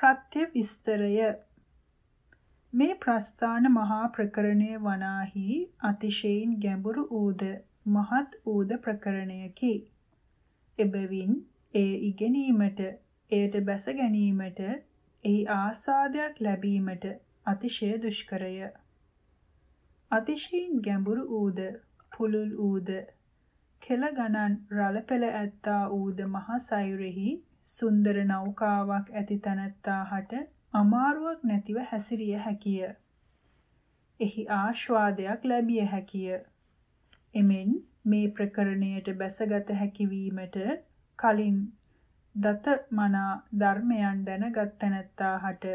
ප්‍රත්‍යවිස්තරය මේ ප්‍රස්ථාන මහා ප්‍රකරණය වනාහි අතිශයින් ගැඹුරු ඌද මහත් ඌද ප්‍රකරණයකි. එබැවින් ඒ ඉගෙනීමට එයට බැස ගැනීමට එහි ආසාදයක් ලැබීමට අතිශය දුෂ්කරය. අතිශයින් ගැඹුරු ඌද පුළුල් ඌද කෙල ගණන් රළ පෙළ ඇත්තා ඌද මහ සයුරෙහි සුන්දර නෞකාවක් ඇති තැනැත්තාහට අමාරුවක් නැතිව හැසිරිය හැකිය. එහි ආශ්වාදයක් ලැබිය හැකිය. එමෙන් මේ ප්‍රකරණයට බැසගත හැකිවීමට කලින් දත මනා ධර්මයන් දැනගත් තැනැත්තාහට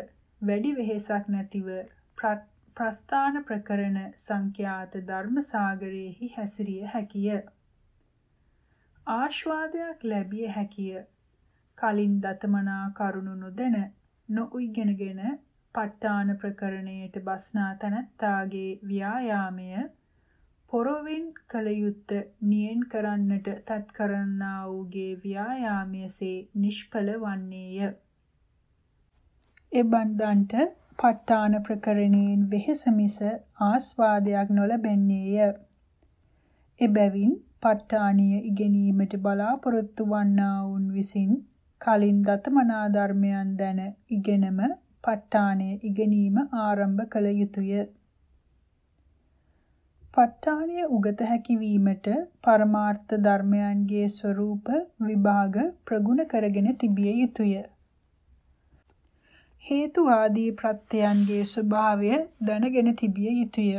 වැඩි වෙහෙසක් නැතිව ප්‍රස්ථාන ප්‍රකරණ සංඛ්‍යාත ධර්ම සාගරයේහි හැසිරිය හැකිය. ආශ්වාදයක් ලැබිය හැකිය. කලින් දතමනා කරුණු නොදැන නොඋයිගෙනගෙන ප ဋ ාණ ප්‍රකරණයට බස්නා තනත්තාගේ ව්‍යායාමය පොරොවින් කල යුත්ත නියෙන් කරන්නට තත් කරන්නා වූගේ ව්‍යායාමයසේ නිෂ්ඵල වන්නේය. එබන්දන්ට ප ဋ ාණ ප්‍රකරණයෙන් වෙහෙස මිස ආස්වාදයක් නොලැබෙන්නේය. එබැවින් ප ဋ ාණීය ඉගෙනීමට බලාපොරොත්තු වන්නා වුන් විසින් කලින් දතමනා ධර්මයන් දැන ඉගෙනම ප ဋ ාණය ඉගෙනීම ආරම්භ කළ යුතුය. ප ဋ ාණය උගත හැකිවීමට පරමාර්ථ ධර්මයන්ගේ ස්වરૂප විභාග ප්‍රගුණ කරගෙන තිබිය යුතුය. හේතු ආදී ප්‍රත්‍යයන්ගේ ස්වභාවය දැනගෙන තිබිය යුතුය.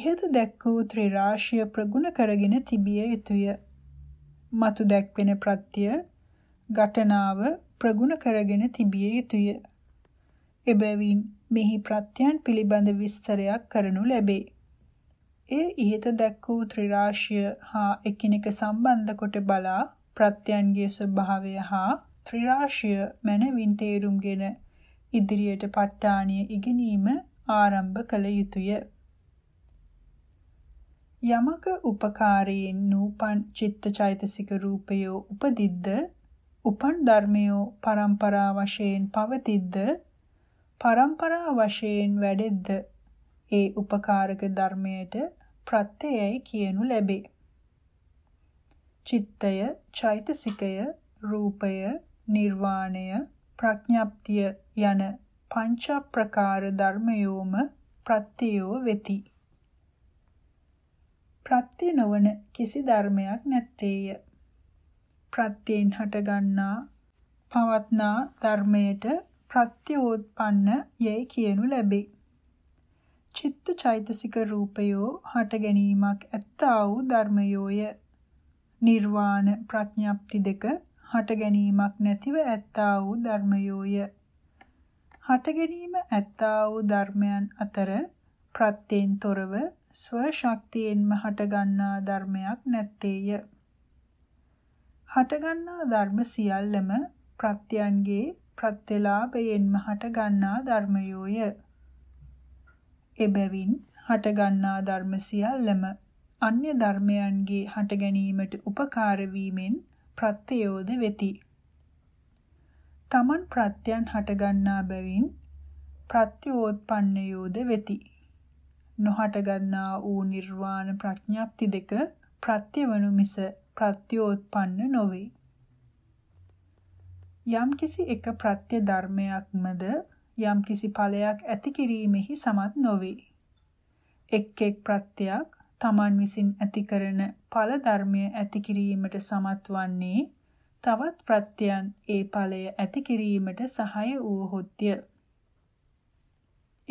ඉහත දැක් වූ ත්‍රිරාශිය ප්‍රගුණ කරගෙන තිබිය යුතුය. මතු දැක්වෙන ප්‍රත්‍ය ඝටනාව ප්‍රගුණ කරගෙන තිබිය යුතුය. එබැවින් මෙහි ප්‍රත්‍යයන් පිළිබඳ විස්තරයක් කරනු ලැබේ. එය ඉහත දැක්වූ ත්‍රිරාශිය හා එකිනෙක සම්බන්ධ කොට බලා ප්‍රත්‍යයන්ගේ ස්වභාවය හා ත්‍රිරාශිය මනවින් තේරුම්ගෙන ඉදිරියට ප ဋ ාණිය ඉගෙනීම ආරම්භ කළ යුතුය. යමක උපකාරයෙන් නූපන් චිත්ත චෛතසික රූපය උපදිද්ද උපන් ධර්මයෝ પરම්පරා වශයෙන් පවතිද්ද પરම්පරා වශයෙන් වැඩෙද්ද ඒ උපකාරක ධර්මයට ප්‍රත්‍යයයි කියනු ලැබේ. චිත්තය, චෛතසිකය, රූපය, නිර්වාණය, ප්‍රඥාප්තිය යන පංච ප්‍රකාර ධර්මයෝම ප්‍රත්‍යයෝ වෙති. ප්‍රත්‍ය නොවන කිසි ධර්මයක් නැත්තේය. ප්‍රත්‍යයෙන් හටගන්නා පවත්නා ධර්මයට ප්‍රත්‍යෝත්පන්න යැයි කියනු ලැබේ. චිත්ත චෛතසික රූපයෝ හට ගැනීමක් ඇත්තා වූ ධර්මයෝය. නිර්වාණ ප්‍රඥාප්ති දෙක හට ගැනීමක් නැතිව ඇත්තා වූ ධර්මයෝය. හට ගැනීම ඇත්තා වූ ධර්මයන් අතර ප්‍රත්‍යෙන් තොරව ස්ව ශක්තියෙන්ම හටගන්නා ධර්මයක් නැත්තේය. හටගන්නා ධර්ම සියල්ලම ප්‍රත්‍යයන්ගේ ප්‍රත්‍යලාභයෙන්ම හටගන්නා ධර්මයෝය. එබැවින් හටගන්නා ධර්ම සියල්ලම අන්‍ය ධර්මයන්ගේ හට ගැනීමට උපකාර වීමෙන් ප්‍රත්‍යයෝද වෙති. තමන් ප්‍රත්‍යයන් හටගන්නා බැවින් ප්‍රත්‍යෝත්පන්නයෝද වෙති. නොහටගන්නා වූ නිර්වාණ ප්‍රඥාප්ති දෙක ප්‍රත්‍යවනු මිස ප්‍රත්‍යෝත්පන්න නොවේ. යම්කිසි එක ප්‍රත්‍ය ධර්මයක්මද යම්කිසි ඵලයක් ඇති කිරීමෙහි සමත් නොවේ. එක් එක් ප්‍රත්‍යක් Taman විසින් ඇති කරන ඵල ධර්මය ඇති කිරීමට සමත් වන්නේ තවත් ප්‍රත්‍යයන් ඒ ඵලය ඇති කිරීමට සහාය වූහොත්ය.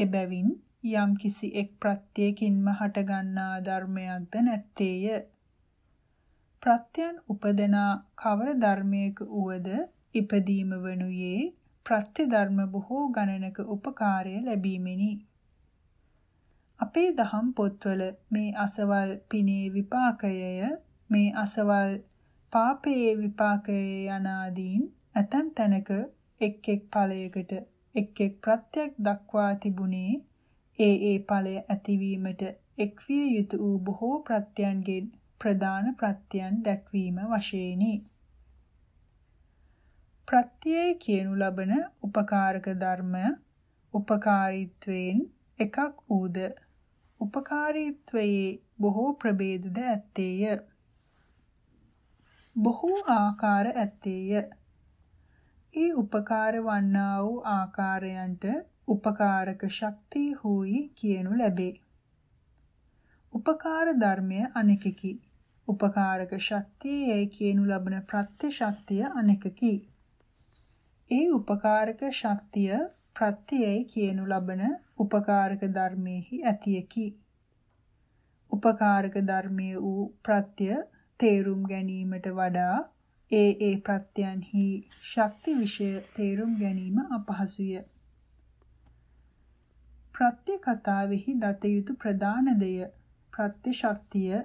එබැවින් යම්කිසි එක් ප්‍රත්‍යයකින්ම හටගන්නා ධර්මයක්ද නැත්තේය. ප්‍රත්‍යයන් උපදනා කවර ධර්මයක උවද ඉපදීම වනුයේ ප්‍රත්‍ය ධර්ම බොහෝ ගණනක උපකාරය ලැබීමෙනි. අපේ දහම් පොත්වල මේ අසවල් පිනේ විපාකයය මේ අසවල් පාපයේ විපාකය යනාදීන් ඇතැම් තැනක එක් එක් ඵලයකට එක් එක් ප්‍රත්‍යක් දක්වා තිබුණේ ඒ ඒ ඵලය ඇතිවීමට එක්විය යුතු වූ බොහෝ ප්‍රත්‍යයන්ගෙන් ප්‍රධාන ප්‍රත්‍යයන් දැක්වීම වශයෙනි. ප්‍රත්‍යයේ කියනු ලබන උපකාරක ධර්ම උපකාරීත්වයෙන් එකක් ඌද උපකාරීත්වයේ බොහෝ ප්‍රභේදද ඇත්තේය. බොහෝ ආකාර ඇත්තේය. ඒ උපකාර වන්නා වූ ආකාරයන්ට උපකාරක ශක්තිය හෝයි කියනු ලැබේ. උපකාර ධර්මය අනෙකකි. උපකාරක ශක්තිය ඒ කියනු ලබන ප්‍රත්‍ය ශක්තිය අනෙකකි. ඒ උපකාරක ශක්තිය ප්‍රත්‍යයයි කියනු ලබන උපකාරක ධර්මයේහි ඇතියකි. උපකාරක ධර්මයේ වූ ප්‍රත්‍ය තේරුම් ගැනීමට වඩා ඒ ඒ ප්‍රත්‍යයන්හි ශක්ති විශය තේරුම් ගැනීම අපහසුය. ප්‍රත්‍ය කතාවෙහි දත යුතු ප්‍රධාන දෙය ප්‍රත්‍ය ශක්තිය ය.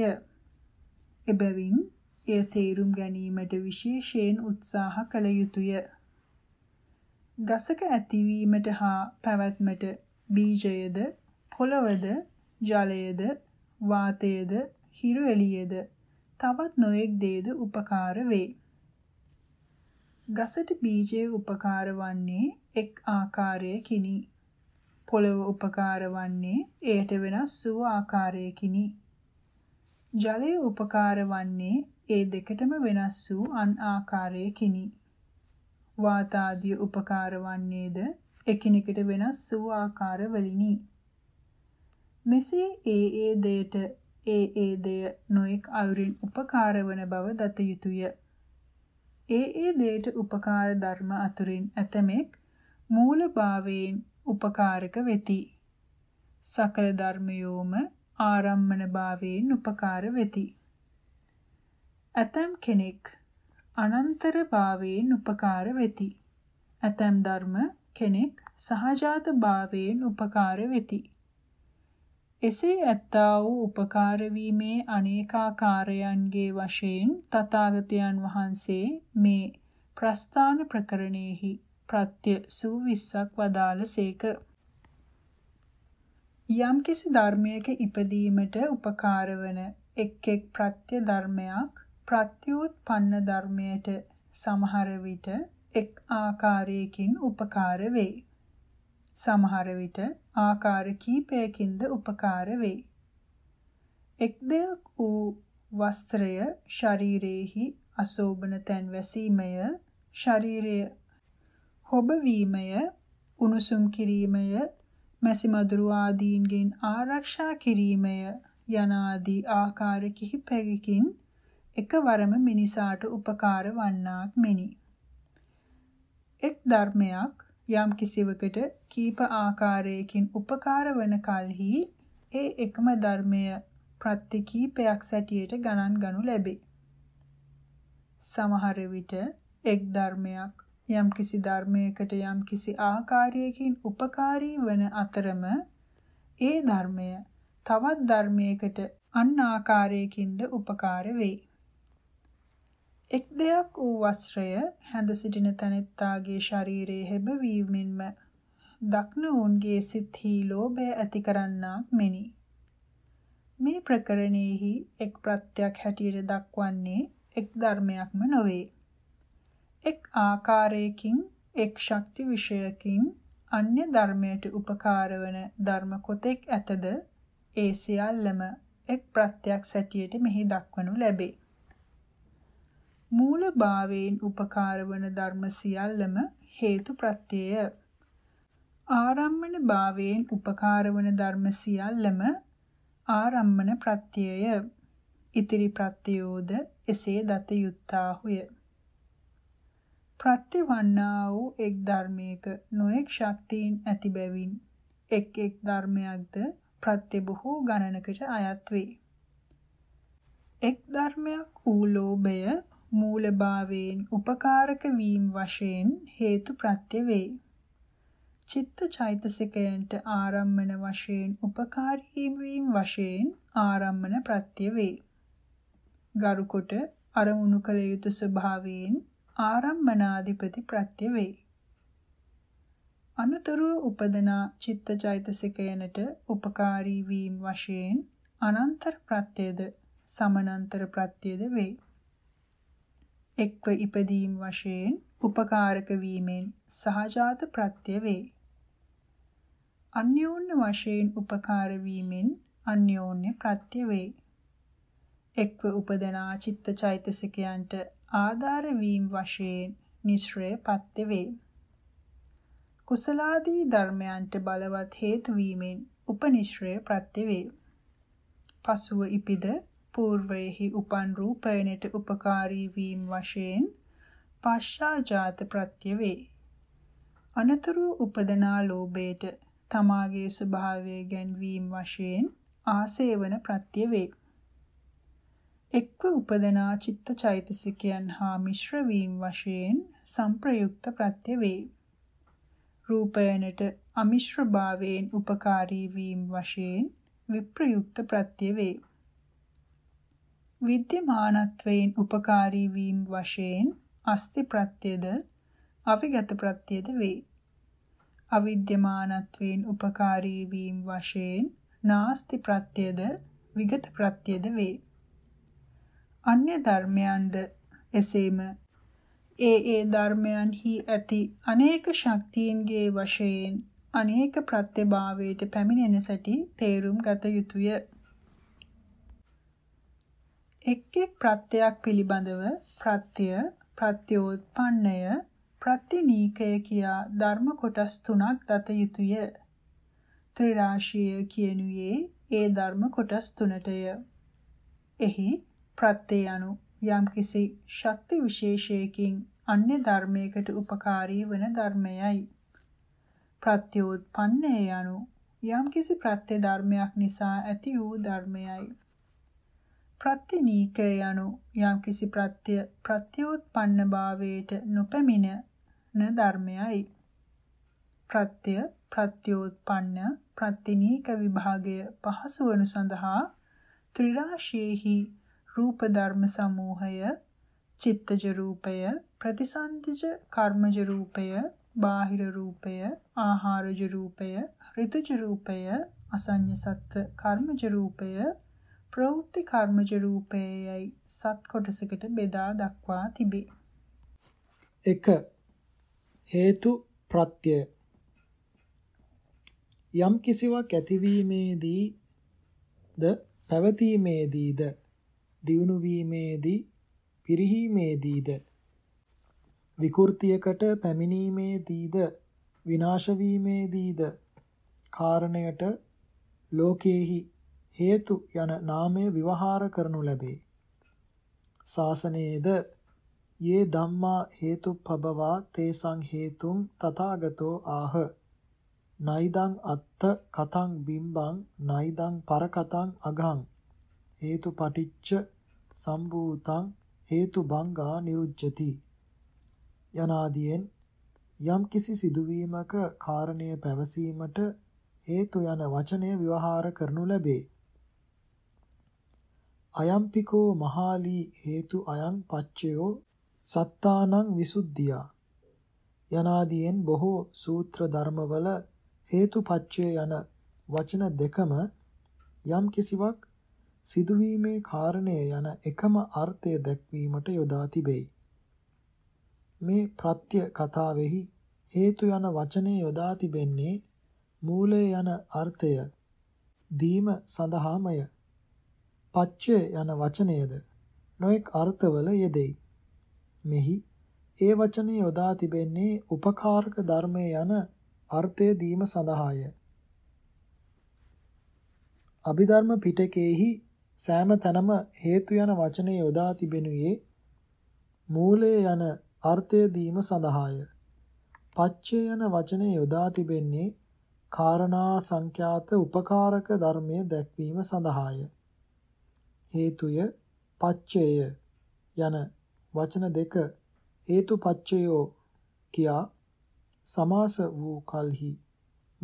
Yeah. එබැවින් එය තේරුම් ගැනීමට විශේෂයෙන් උත්සාහ කළ යුතුය. ගසක ඇතිවීමට හා පැවැත්මට බීජයද, පොළවද, ජලයද, වාතයද, හිරු එළියද තවත් නොයෙක් දේද උපකාර වේ. ගසට බීජය උපකාර වන්නේ එක් ආකාරයකිනි. පොළව උපකාර වන්නේ එයට වෙනස් වූ ආකාරයකිනි. ජලය උපකාර වන්නේ ඒ දෙකටම වෙනස් වූ අන් ආකාරයකිනි. වාතාදිය උපකාර වන්නේද එකිනෙකට වෙනස් වූ ආකාර වලිනි. මෙසේ ඒ ඒ දෙයට ඒ ඒ දෙය නොඑක් අයුරින් උපකාර වන බව දත යුතුය. ඒ ඒ දෙයට උපකාර ධර්ම අතුරින් ඇතමෙක් මූලභාවයෙන් උපකාරක වෙති. සකල ධර්මයෝම ආරම්මන භාවයෙන් උපකාර වෙති. ඇතම් කෙනෙක් අනන්තර භාවයෙන් උපකාර වෙති. ඇතම් ධර්ම කෙනෙක් සහජාත භාවයෙන් උපකාර වෙති. එසේ ඇත්තා වූ උපකාර වීමේ අනේකාකාරයන්ගේ වශයෙන් තථාගතයන් වහන්සේ මේ ප්‍රස්ථාන ප්‍රකරණේහි ප්‍රත්‍ය සූවිස්සක් වදාළසේක. සේක යම්කිසි ධර්මයක ඉපදීමට උපකාර වන එක් එක් ප්‍රත්‍ය ධර්මයක් ප්‍රත්‍යুৎපන්න ධර්මයට සමහර විට එක් ආකාරයකින් උපකාර වේ. සමහර විට ආකාර කීපයකින්ද උපකාර වේ. එක් දෙයක් වූ වස්ත්‍රය ශරීරයේහි අසෝබන තැන් වැසීමය ශරීරය හොබවීමය උණුසුම් කිරීමය මැසිමදුරුවාදීන්ගෙන් ආරක්ෂා කිරීමය යනාදී ආකාර කිහිපයකින් එකවරම මිනිසාට උපකාර වන්නාක් මෙනි. එක් ධර්මයක් යම් කිසිවකට කීප ආකාරයකින් උපකාර වන කලෙහි ඒ එකම ධර්මය ප්‍රත්‍ය කීපයක් සැටියට ගණන් ගනු ලැබේ. සමහර විට එක් ධර්මයක් යම්කිසි ධර්මයකට යම්කිසි ආකාරයකින් උපකාරී වන අතරම ඒ ධර්මය තවත් ධර්මයකට අන් ආකාරයකින්ද උපකාර වෙයි. එක් දෙයක් වූ වස්ත්‍රය හැඳ සිටින තැනැත්තාගේ ශරීරයේ හැබවීමෙන්ම දක්නවුන්ගේ සිත්හි ලෝභය ඇති කරන්නාක් මෙනි. මේ ප්‍රකරණයෙහි එක් ප්‍රත්‍යක් හැටියට දක්වන්නේ එක් ධර්මයක්ම නොවේ. එක් ආකාරයකින් එක් ශක්ති විශයකින් අන්‍ය ධර්මයට උපකාර වන ධර්ම කොතෙක් ඇතද ඒ සියල්ලම එක් ප්‍රත්‍යක් සැටියට මෙහි දක්වනු ලැබේ. මූල භාවයෙන් උපකාර වන ධර්ම සියල්ලම හේතු ප්‍රත්‍යය. ආරම්මන භාවයෙන් උපකාර වන ධර්ම සියල්ලම ආරම්මන ප්‍රත්‍යය. ඉතිරි ප්‍රත්‍යයෝද එසේ දත යුත්තාහුය. ප්‍රත්‍යවන්නා වූ එක් ධර්මයක නොඑක් ශක්තියින් ඇති බැවින් එක් එක් ධර්මයක්ද ප්‍රත්‍ය බොහෝ ගණනකට අයත් වේ. එක් ධර්මයක් වූ ලෝභය මූලභාවයෙන් උපකාරක වීම වශයෙන් හේතු ප්‍රත්‍ය වේ. චිත්ත චෛතසිකයන්ට ආරම්මන වශයෙන් උපකාරී වීම වශයෙන් ආරම්මන ප්‍රත්‍ය වේ. ගරුකොට අරමුණු කළ යුතු ස්වභාවයෙන් ආරම්මනාධිපති ප්‍රත්‍ය වේ. අනුතරුව උපදනා චිත්තචෛතසිකයනට උපකාරී වීම වශයෙන් අනන්තර ප්‍රත්‍යද සමනන්තර ප්‍රත්‍යද වේ. එක්ව ඉපදීම් වශයෙන් උපකාරක වීමෙන් සහජාත ප්‍රත්‍ය වේ. අන්‍යෝන්‍ය වශයෙන් උපකාර වීමෙන් අන්‍යෝන්‍ය ප්‍රත්‍ය වේ. එක්ව උපදනා චිත්තචෛතසිකයන්ට ආධාර වීම වශයෙන් නිශ්‍රයපත් වේ. කුසලාදී ධර්මයන්ට බලවත් හේතු වීමෙන් උපනිශ්‍රය ප්‍රත්‍ය වේ. පසුව ඉපිද పూర్වයේහි උපන් රූපයනට උපකාරී වීම වශයෙන් පශ්චාජාත ප්‍රත්‍ය වේ. අනතුරු උපදනා ලෝභයට තමාගේ ස්වභාවය ගැන්වීම වශයෙන් ආසේවන ප්‍රත්‍ය වේ. එක්ව උපදනා චිත්ත චෛතසිකයන් හා මිශ්‍ර වීම වශයෙන් සංප්‍රයුක්ත ප්‍රත්‍ය වේ. රූපයනට අමිශ්‍ර භාවයෙන් උපකාරී වීම වශයෙන් විප්‍රයුක්ත ප්‍රත්‍ය වේ. විද්‍යමානත්වයෙන් උපකාරී වීම වශයෙන් අස්ති ප්‍රත්‍යද අවිගත ප්‍රත්‍යද වේ. අවිද්‍යමානත්වයෙන් උපකාරී වීම වශයෙන් නාස්ති ප්‍රත්‍යද විගත ප්‍රත්‍යද වේ. අන්‍ය ධර්මයන්ද එසේම ඒ ඒ ධර්මයන්හි ඇති අනේක ශක්තියන්ගේ වශයෙන් අනේක ප්‍රත්‍යභාවයට පැමිණෙන සැටි තේරුම් ගත යුතුය. එක් එක් ප්‍රත්‍යක් පිළිබඳව ප්‍රත්‍ය ප්‍රත්‍යෝත්පන්නය ප්‍රතිනීකය කියා ධර්ම කොටස් තුනක් දත යුතුය. ත්‍රිරාශිය කියනුයේ ඒ ධර්ම කොටස් තුනටය. එහි ප්‍රත්‍ය යනු යම්කිසි ශක්ති විශේෂයකින් අන්‍ය ධර්මයකට උපකාරී වන ධර්මයයි. ප්‍රත්‍යෝත්පන්නය යනු යම්කිසි ප්‍රත්‍ය ධර්මයක් නිසා ඇති වූ ධර්මයයි. ප්‍රත්‍යනීකය යනු යම්කිසි ප්‍රත්‍ය ප්‍රත්‍යෝත්පන්න භාවයට නොපැමිණ න ධර්මයයි. ප්‍රත්‍ය ප්‍රත්‍යෝත්පන්න ප්‍රත්‍යනීක විභාගය පහසු වනු සඳහා ත්‍රිරාශීහි රූප ධර්ම සමූහය, චිත්තජ රූපය, ප්‍රතිසන්දිජ කර්මජ රූපය, බාහිර රූපය, ආහාරජ රූපය, ඍතුජ රූපය, අසඤ්ඤ සත්ත්ව කර්මජ රූපය, ප්‍රවෘත්ති කර්මජ රූපයයි සත් කොටසකට බෙදා දක්වා තිබේ. 1. හේතු ප්‍රත්‍ය යම් කිසිවක් ඇතිවීමේදී ද පැවතීමේදී ද දියුණු වීමේදී පිරිහීමේදීද විකෘතියකට පැමිණීමේදීද විනාශ වීමේදීද කාරණයට ලෝකේහි හේතු යන නාමය විවහාර කරනු ලැබේ ශාසනයේද යේ ධම්මා හේතුපබවා තේසං හේතුම් තථාගතෝ ආහ නයිදං අත්ත කතං බිම්බං නයිදං පරකතං අගං හේතු පටිච්ච සම්භූතං හේතු බංගා නිරුච්ඡති යනාදීන් යම් කිසි සිදුවීමක කාරණය පැවසීමට හේතු යන වචනය විවහාර කරනු ලැබේ. අයම්පිකෝ මහාලී හේතු අයං පච්චයෝ සත්තානං විසුද්ධියා යනාදීන් බොහෝ සූත්‍ර ධර්මවල හේතුපච්චය යන වචන දෙකම යම් කිසිවක් සිදුවීමේ කාරණය යන එකම අර්ථය දැක්වීමට යොදා තිබෙයි. මේ ප්‍රත්‍ය කතාවෙහි හේතු යන වචනය යොදා තිබෙන්නේ මූලය යන අර්ථය දීම සඳහාමය. පච්චය යන වචනයද නොඑක් අර්ථවල යෙදෙයි. මෙහි ඒ වචනේ යොදා තිබෙන්නේ උපකාරක ධර්මය යන අර්ථය දීම සඳහාය. අභිධර්ම පිටකයේහි සෑම තැනම හේතු යන වචනේ යොදා තිබෙනුයේ මූලය යන අර්ථය දීම සඳහාය. පච්චය යන වචනේ යොදා තිබෙන්නේ කාරණා සංඛ්‍යාත උපකාරක ධර්මයේ දැක්වීම සඳහාය. හේතුය පච්චය යන වචන දෙක හේතු පච්චයෝ කියා සමාස වූ කල්හි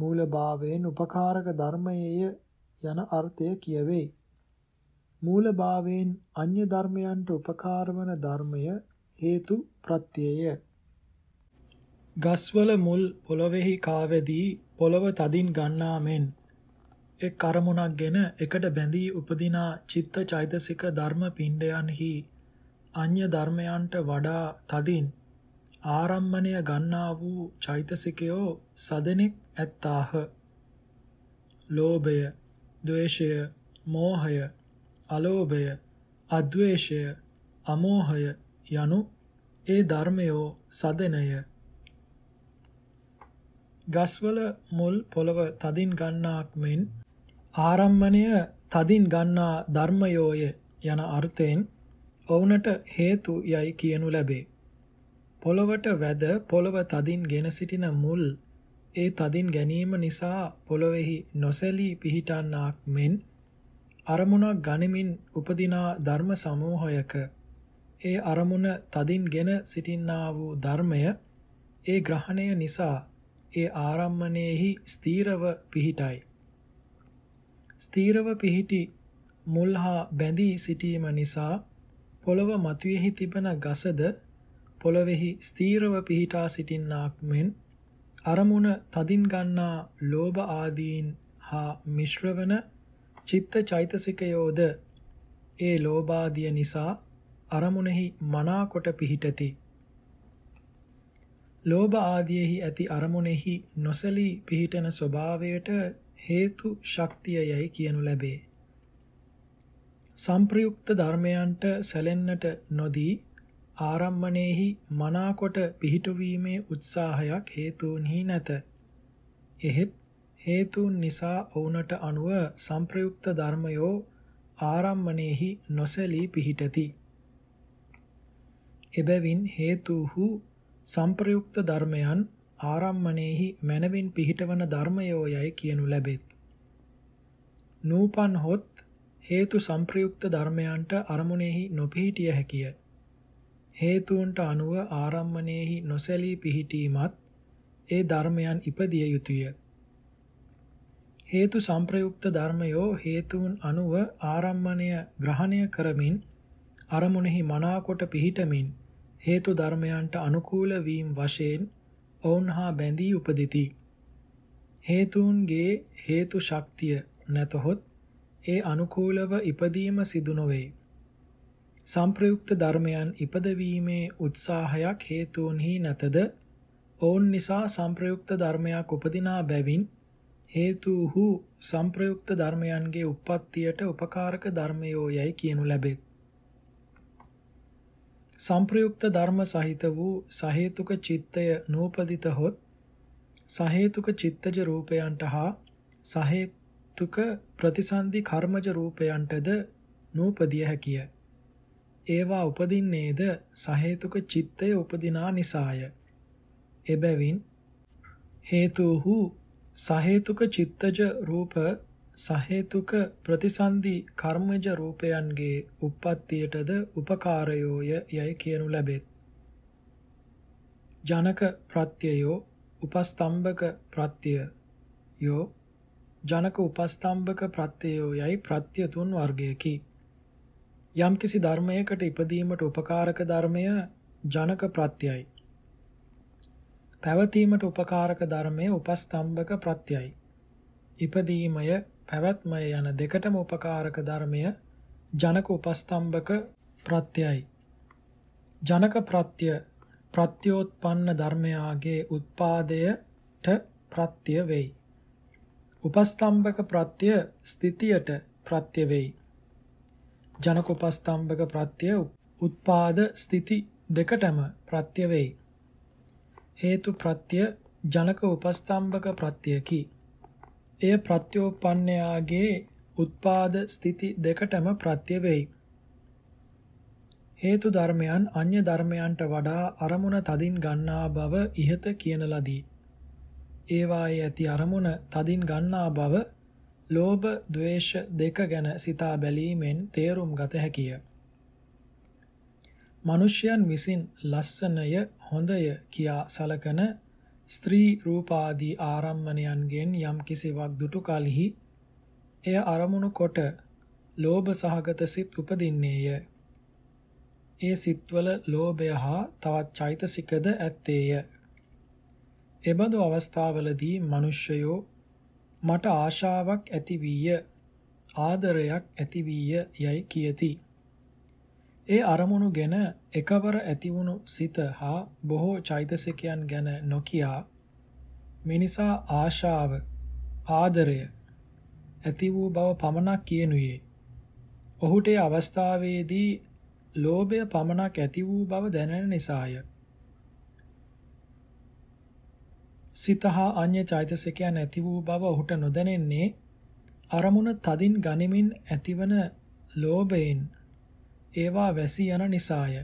මූලභාවයෙන් උපකාරක ධර්මයේ යන අර්ථය කියවේ. මූලභාවයෙන් අන්‍ය ධර්මයන්ට උපකාර වන ධර්මය හේතු ප්‍රත්‍යය. ගස්වල මුල් පොළොවේහි කාවේදී පොළව තදින් ගන්නා මෙන් එක් අරමුණක්ගෙන එකට බැඳී උපදිනා චිත්ත චෛතසික ධර්ම පිණ්ඩයන්හි අන්‍ය ධර්මයන්ට වඩා තදින් ආරම්මණය ගන්නා වූ චෛතසිකයෝ සදෙනෙක් ඇත්තාහ. ලෝභය, ද්වේෂය, මෝහය, අලෝභය, අද්වේෂය, අමෝහය යනු ඒ ධර්මයෝ සදෙනය. ගස්වල මුල් පොළව තදින් ගන්නාක් මෙන් ආරම්මණය තදින් ගන්නා ධර්මයෝය යන අර්ථයෙන් ඔවුනට හේතු යයි කියනු ලැබේ. පොළවට වැද පොළව තදින් ගෙන සිටින මුල් ඒ තදින් ගැනීම නිසා පොළොවෙහි නොසැලී පිහිටන්නාක් මෙන් අරමුණක් ගනිමින් උපදිනා ධර්ම සමූහයක ඒ අරමුණ තදින්ගෙන සිටින්නා වූ ධර්මය ඒ ග්‍රහණය නිසා ඒ ආරම්මණයෙහි ස්ථීරව පිහිටයි. ස්ථීරව පිහිටි මුල් හා බැඳී සිටීම නිසා පොළව මතුයෙහි තිබෙන ගසද පොළවෙහි ස්ථීරව පිහිටා සිටින්නාක් මෙන් අරමුණ තදින් ගන්නා ලෝභ ආදීන් හා මිශ්‍රවන චිත්ත චෛතසිකයෝද ඒ ලෝභාදිය නිසා අරමුණෙහි මනාකොට පිහිටති. ලෝභ ආදියෙහි ඇති අරමුණෙහි නොසලී පිහිටන ස්වභාවයට හේතු ශක්තිය යයි කියනු ලැබේ. සම්ප්‍රයුක්ත ධර්මයන්ට සැලෙන්නට නොදී ආරම්මණයෙහි මනාකොට පිහිටුවීමේ උත්සාහයක් හේතුන්හි නැත. එහෙත් හේතුන් නිසා ඔවුනට අනුව සංප්‍රයුක්ත ධර්මයෝ ආරම්මණයෙහි නොසැලී පිහිටති. එබැවින් හේතුහු සංප්‍රයුක්ත ධර්මයන් ආරම්මණයෙහි මනවින් පිහිටවන ධර්මයෝ යයි කියනු ලැබෙත්. නූපන් හොත් හේතු සංප්‍රයුක්ත ධර්මයන්ට අරමුණෙහි නොපිහිටිය හැකිය. හේතුන්ට අනුව ආරම්මණයෙහි නොසැලී පිහිටීමත් ඒ ධර්මයන් ඉපදිය යුතුය. හේතු සංප්‍රයුක්ත ධර්මයෝ හේතුන් අනුව ආරම්මණය ග්‍රහණය කරමින් අරමුණෙහි මනාකොට පිහිටමින් හේතු ධර්මයන්ට අනුකූල වීම වශයෙන් ඔවුන් හා බැඳී උපදිති. හේතුන්ගේ හේතු ශක්තිය නැතහොත් ඒ අනුකූලව ඉපදීම සිදු නොවේ. සංප්‍රයුක්ත ධර්මයන් ඉපදවීමේ උත්සාහයක් හේතුන්හි නැතද ඔවුන් නිසා සංප්‍රයුක්ත ධර්මයක් උපදිනා බැවින් හේතුහු සංප්‍රයුක්ත ධර්මයන්ගේ උප්පත්තියට උපකාරක ධර්මයෝ යයි කියනු ලැබේ. සංප්‍රයුක්ත ධර්ම සහිත වූ සහේතුක චිත්තය නූපදිත හොත් සහේතුක චිත්තජ රූපයන්ට හා සහේතුක ප්‍රතිසන්දි කර්මජ රූපයන්ටද නූපදිය හැකිය. ඒවා උපදින්නේද සහේතුක චිත්තය උපදිනා නිසාය. එබැවින් හේතුහු සහේතුක චිත්තජ රූප සහේතුක ප්‍රතිසන්දි කර්මජ රූපයන්ගේ උප්පත්තියටද උපකාරයෝය යයි කියනු ලැබෙත්. ජනක ප්‍රත්‍යයෝ උපස්තම්භක ප්‍රත්‍යයෝ ජනක උපස්තම්භක ප්‍රත්‍යයෝ යයි ප්‍රත්‍ය තුන් වර්ගයකි. යම්කිසි ධර්මයකට ඉපදීමට උපකාරක ධර්මය ජනක ප්‍රත්‍යයයි. පැවතීමට උපකාරක ධර්මයේ උපස්තම්භක ප්‍රත්‍යයයි. ඉපදීමය පැවැත්මය යන දෙකටම උපකාරක ධර්මය ජනක උපස්තම්භක ප්‍රත්‍යයයි. ජනක ප්‍රත්‍ය ප්‍රත්‍යෝත්පන්න ධර්මයාගේ උත්පාදයට ප්‍රත්‍ය වෙයි. උපස්තම්භක ප්‍රත්‍ය ස්ථිතියට ප්‍රත්‍ය වෙයි. ජනක උපස්තම්භක ප්‍රත්‍ය උත්පාද ස්ථಿತಿ දෙකටම ප්‍රත්‍ය වෙයි. හේතු ප්‍රත්‍ය ජනක උපස්තම්භක ප්‍රත්‍යකි. එය ප්‍රත්‍යෝපන්නයාගේ උත්පාද ස්ථಿತಿ දෙකටම ප්‍රත්‍ය වෙයි. හේතු ධර්මයන් අන්‍ය ධර්මයන්ට වඩා අරමුණ තදින් ගන්නා බව ඉහත කියන ලදී. ඒවායේ ඇති අරමුණ තදින් ගන්නා බව ලෝභ, ద్వේෂ දෙක ගැන සිතා බැලීමෙන් තේරුම් ගත හැකිය. මිනිසයන් විසින් ලස්සනය, හොඳය කියා සලකන ස්ත්‍රී රූපාදී ආරම්මණයන්ගෙන් යම් කිසිවක් දුටු කලෙහි එය අරමුණු කොට ලෝභ සහගත සිත් උපදින්නේය. ඒ සිත්වල ලෝභය හා තවත් චෛතසිකද ඇත්තේය. එබඳු අවස්ථාවලදී මිනිස්සයෝ මට ආශාවක් ඇති වීය ආදරයක් ඇති වීය යයි කියති. ඒ අරමුණු ගැන එකවර ඇතිවුණු සිත හා බොහෝ චෛතසිකයන් ගැන නොකියා මිනිසා ආශාව ආදරය ඇති වූ බව පමණක් කියනුයේ ඔහුට ඒ අවස්ථාවේදී ලෝභය පමණක් ඇති වූ බව දැනෙන නිසාය සිත හා අන්‍ය චෛතසිකයන් ඇති වූ බව ඔහුට නොදැනෙන්නේ අරමුණ තදින් ගනිමින් ඇතිවන ලෝභයෙන් ඒවා වැසී යන නිසාය.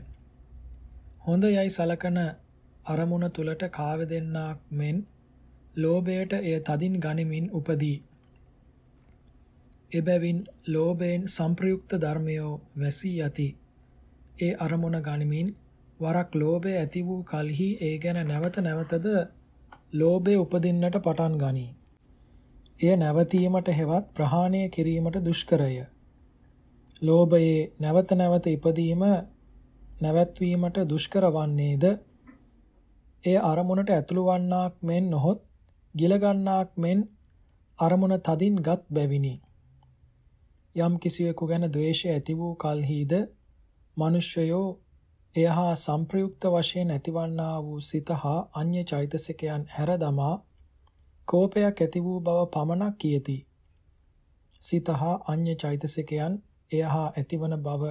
හොඳ යයි සලකන අරමුණ තුලට කාවදෙන්නාක් මෙන් ලෝභයට එය තදින් ගනිමින් උපදී. එබැවින් ලෝභයෙන් සංප්‍රයුක්ත ධර්මයෝ වැසී යති. ඒ අරමුණ ගනිමින් වරක් ලෝභය ඇති වූ කලෙහි ඒ ගැන නැවත නැවතද ලෝභය උපදින්නට පටන් ගනී. එය නැවතීමට හෙවත් ප්‍රහාණය කිරීමට දුෂ්කරය. ලෝභයේ නැවත නැවත ඉපදීම නැවැත්වීමට දුෂ්කර වන්නේද ඒ අරමුණට ඇතුළු වන්නාක් මෙන් නොහොත් ගිල ගන්නාක් මෙන් අරමුණ තදින්ගත් බැවිනි යම් කිසියෙකු ගැන ද්වේෂය ඇති වූ කල්හිද මිනිස්යෝ එහා සංප්‍රයුක්ත වශයෙන් ඇතිවන්නා වූ සිත හා අන්‍ය චෛතසිකයන් හැර දමා කෝපයක් ඇති වූ බව පමණක් කියති සිත හා අන්‍ය චෛතසිකයන් එය හා ඇතිවන බව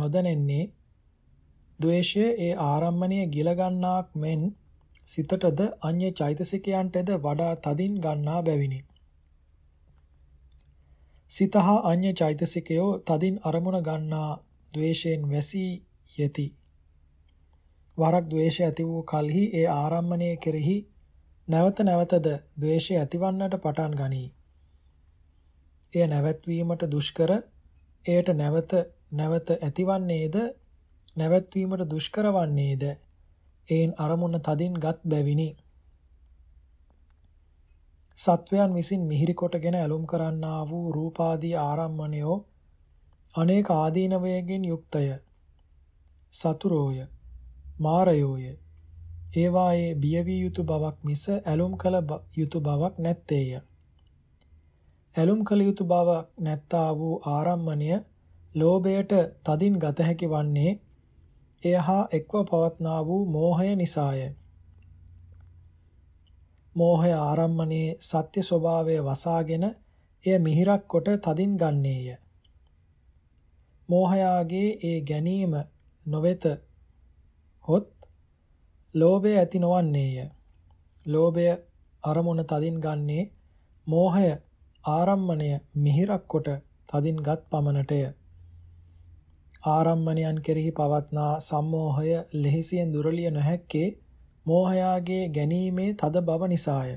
නොදැනෙන්නේ ද්වේෂය ඒ ආරම්මණය ගිල ගන්නාක් මෙන් සිතටද අන්‍ය චෛතසිකයන්ටද වඩා තදින් ගන්නා බැවිනි. සිත හා අන්‍ය චෛතසිකයෝ තදින් අරමුණ ගන්නා ද්වේෂයෙන් වැසී යති. වරක් ද්වේෂය ඇති වූ කලෙහි ඒ ආරම්මණය කෙරෙහි නැවත නැවතද ද්වේෂය ඇතිවන්නට පටන් ගනී. එය නැවැත්වීමට දුෂ්කර එයට නැවත නැවත ඇතිවන්නේද නැවැත්වීමට දුෂ්කර වන්නේද එයින් අරමුණ තදින් ගත් බැවිනි සත්වයන් විසින් මිහිරි කොටගෙන ඇලුම් කරන්නා වූ රූපාදී ආරම්මණයෝ අනේක ආදීනවයකින් යුක්තය සතුරෝය මාරයෝය ඒවායේ බිය විය යුතු බවක් මිස ඇලුම් කළ යුතු බවක් නැත්තේය ඇලුම් කළ යුතු බව නැත්තා වූ ආරම්මණය ලෝභයට තදින් ගත හැකි වන්නේ එය හා එක්ව පවත්නා වූ මෝහය නිසාය. මෝහය ආරම්මණයේ සත්‍ය ස්වභාවය වසාගෙන එය මිහිරක් කොට තදින් ගන්නේය. මෝහයාගේ ඒ ගැනීම නොවෙත හොත් ලෝභය ඇති නොවන්නේය. ලෝභය අරමුණ තදින් ගන්නේ මෝහය ආරම්මණය මිහිරක් කොට තදින්ගත් පමණටය. ආරම්මණයන් කෙරෙහි පවත්නා සම්මෝහය ලෙහිසියෙන් දුරලිය නොහැක්කේ මෝහයාගේ ගැනීමේ තද බව නිසාය.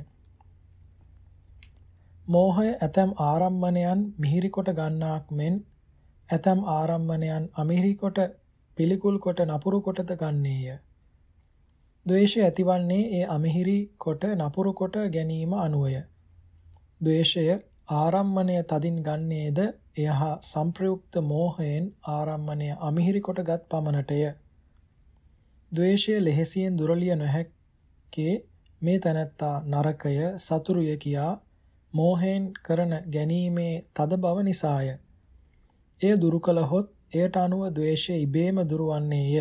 මෝහය ඇතැම් ආරම්මණයන් මිහිරි කොට ගන්නාක් මෙන් ඇතැම් ආරම්මණයන් අමිහිරි කොට පිළිකුල් කොට නපුරු කොටද ගන්නේය. ද්වේෂය ඇතිවන්නේ ඒ අමිහිරි කොට නපුරු කොට ගැනීම අනුවය. ද්වේෂය ආරම්මණය තදින් ගන්නේද එයහා සංප්‍රයුක්ත මෝහයෙන් ආරම්මණය අමිහිරි කොටගත් පමණටය. ද්වේෂය ලෙහෙසියෙන් දුරලිය නොහැක්කේ මේ තැනැත්තා නරකය සතුරුය කියා මෝහයෙන් කරන ගැනීමේ තද බව නිසාය. එය දුරු කළහොත් එයට අනුව ද්වේෂය ඉබේම දුරවන්නේය.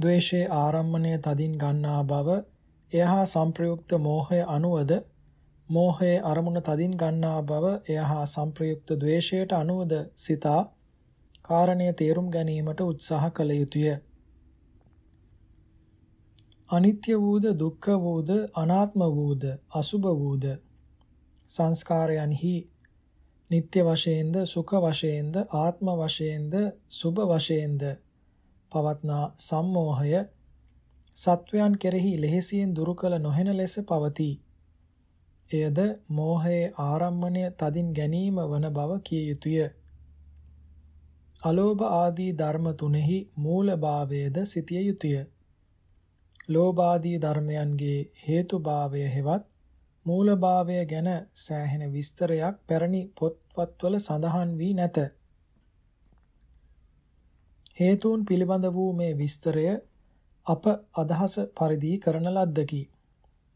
ද්වේෂයේ ආරම්මණය තදින් ගන්නා බව එහා සංප්‍රයුක්ත මෝහය අනුවද මෝහයේ අරමුණ තදින් ගන්නා බව එය හා සංප්‍රයුක්ත ද්වේෂයට අනුවද සිතා කාරණය තේරුම් ගැනීමට උත්සාහ කළ යුතුය. අනිත්‍ය වූද දුක්ඛ වූද අනාත්ම වූද අසුභ වූද සංස්කාරයන්හි නিত্য වශයෙන්ද සුඛ වශයෙන්ද ආත්ම වශයෙන්ද සුභ වශයෙන්ද පවත්නා සම්මෝහය සත්වයන් කෙරෙහි ලෙහෙසියෙන් දුරු කළ නොහෙන ලෙස පවතී. එයද මෝහයේ ආරම්මණය තදින් ගැනීම වන බව කිය යුතුය. අලෝභ ආදී ධර්ම තුනෙහි මූලභාවයද සිටිය යුතුය. ලෝභාදී ධර්මයන්ගේ හේතුභාවය හෙවත් මූලභාවය ගැන සෑහෙන විස්තරයක් පැරණි පොත්වත්වල සඳහන් වී නැත. හේතුන් පිළිබඳ වූ මේ විස්තරය අප අදහස පරිදි කරන ලද්දකි.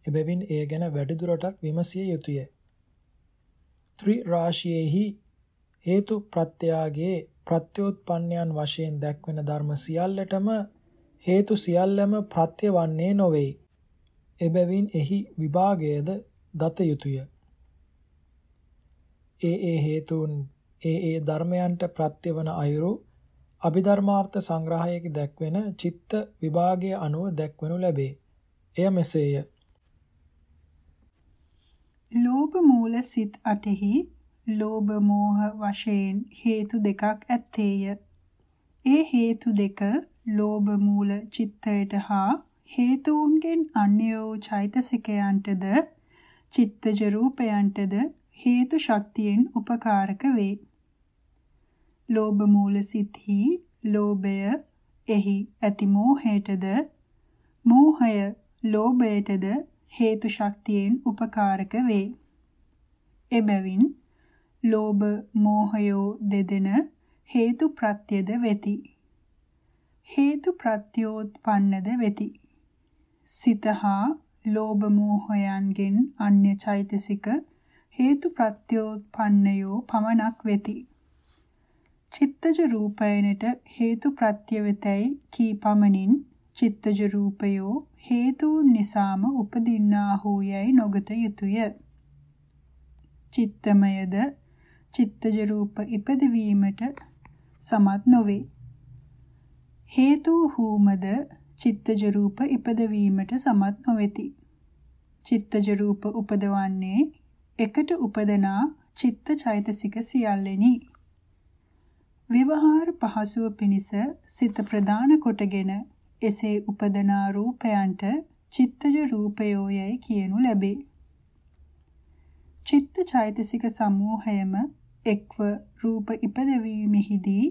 එබැවින් එය ගැන වැඩිදුරටත් විමසිය යුතුය. ත්‍රිරාශියේහි හේතු ප්‍රත්‍යාගයේ ප්‍රත්‍යෝත්පන්නයන් වශයෙන් දැක්වෙන ධර්ම සියල්ලටම හේතු සියල්ලම ප්‍රත්‍ය වන්නේ නොවේ. එබැවින් එහි විභාගයේද දත යුතුය. ඒ ඒ හේතුන් ඒ ඒ ධර්මයන්ට ප්‍රත්‍යවන අයුරු අභිධර්මාර්ථ සංග්‍රහයේ දැක්වෙන චිත්ත විභාගයේ අනුව දැක්වෙනු ලැබේ. එය මෙසේය. ලෝභ මූල සිත් අටෙහි ලෝභ මෝහ වශයෙන් හේතු දෙකක් ඇත්තේය. ඒ හේතු දෙක ලෝභ මූල චිත්තයට හා හේතුන්ගෙන් අන්‍යෝ චෛතසිකයන්ටද චිත්තජ රූපයන්ටද හේතු ශක්තියෙන් උපකාරක වේ. ලෝභ මූල සිත්හි ලෝභය එහි ඇති මෝහයටද මෝහය ලෝභයටද හේතු ශක්තියෙන් උපකාරක වේ. එබැවින් ලෝභ මෝහයෝ දෙදෙන හේතු ප්‍රත්‍යද වෙති. හේතු ප්‍රත්‍යෝත්පන්නද වෙති. සිත හා ලෝභ මෝහයන්ගෙන් අන්‍ය චෛතසික හේතු ප්‍රත්‍යෝත්පන්නයෝ පමණක් වෙති. චිත්තජ රූපයනට හේතු ප්‍රත්‍ය වෙතයි කී පමණින් චිත්තජ රූපයෝ හේතුන් නිසාම උපදින්නාහු යැයි නොගත යුතුය. චිත්තමයද චිත්තජ රූප ඉපදවීමට සමත් නොවේ. හේතු හූමද චිත්තජ රූප ඉපදවීමට සමත් නොවේති. චිත්තජ රූප උපදවන්නේ එකට උපදනා චිත්ත චෛතසික සියල්ලෙනි. විවහාර පහසුව පිණිස සිත ප්‍රදාන කොටගෙන එසේ උපදනා රූපයන්ට චිත්තජ රූපයෝයයි කියනු ලැබේ. චිත්ත චෛතසික සමූහයම එක්ව රූප ඉපදවීමෙහිදී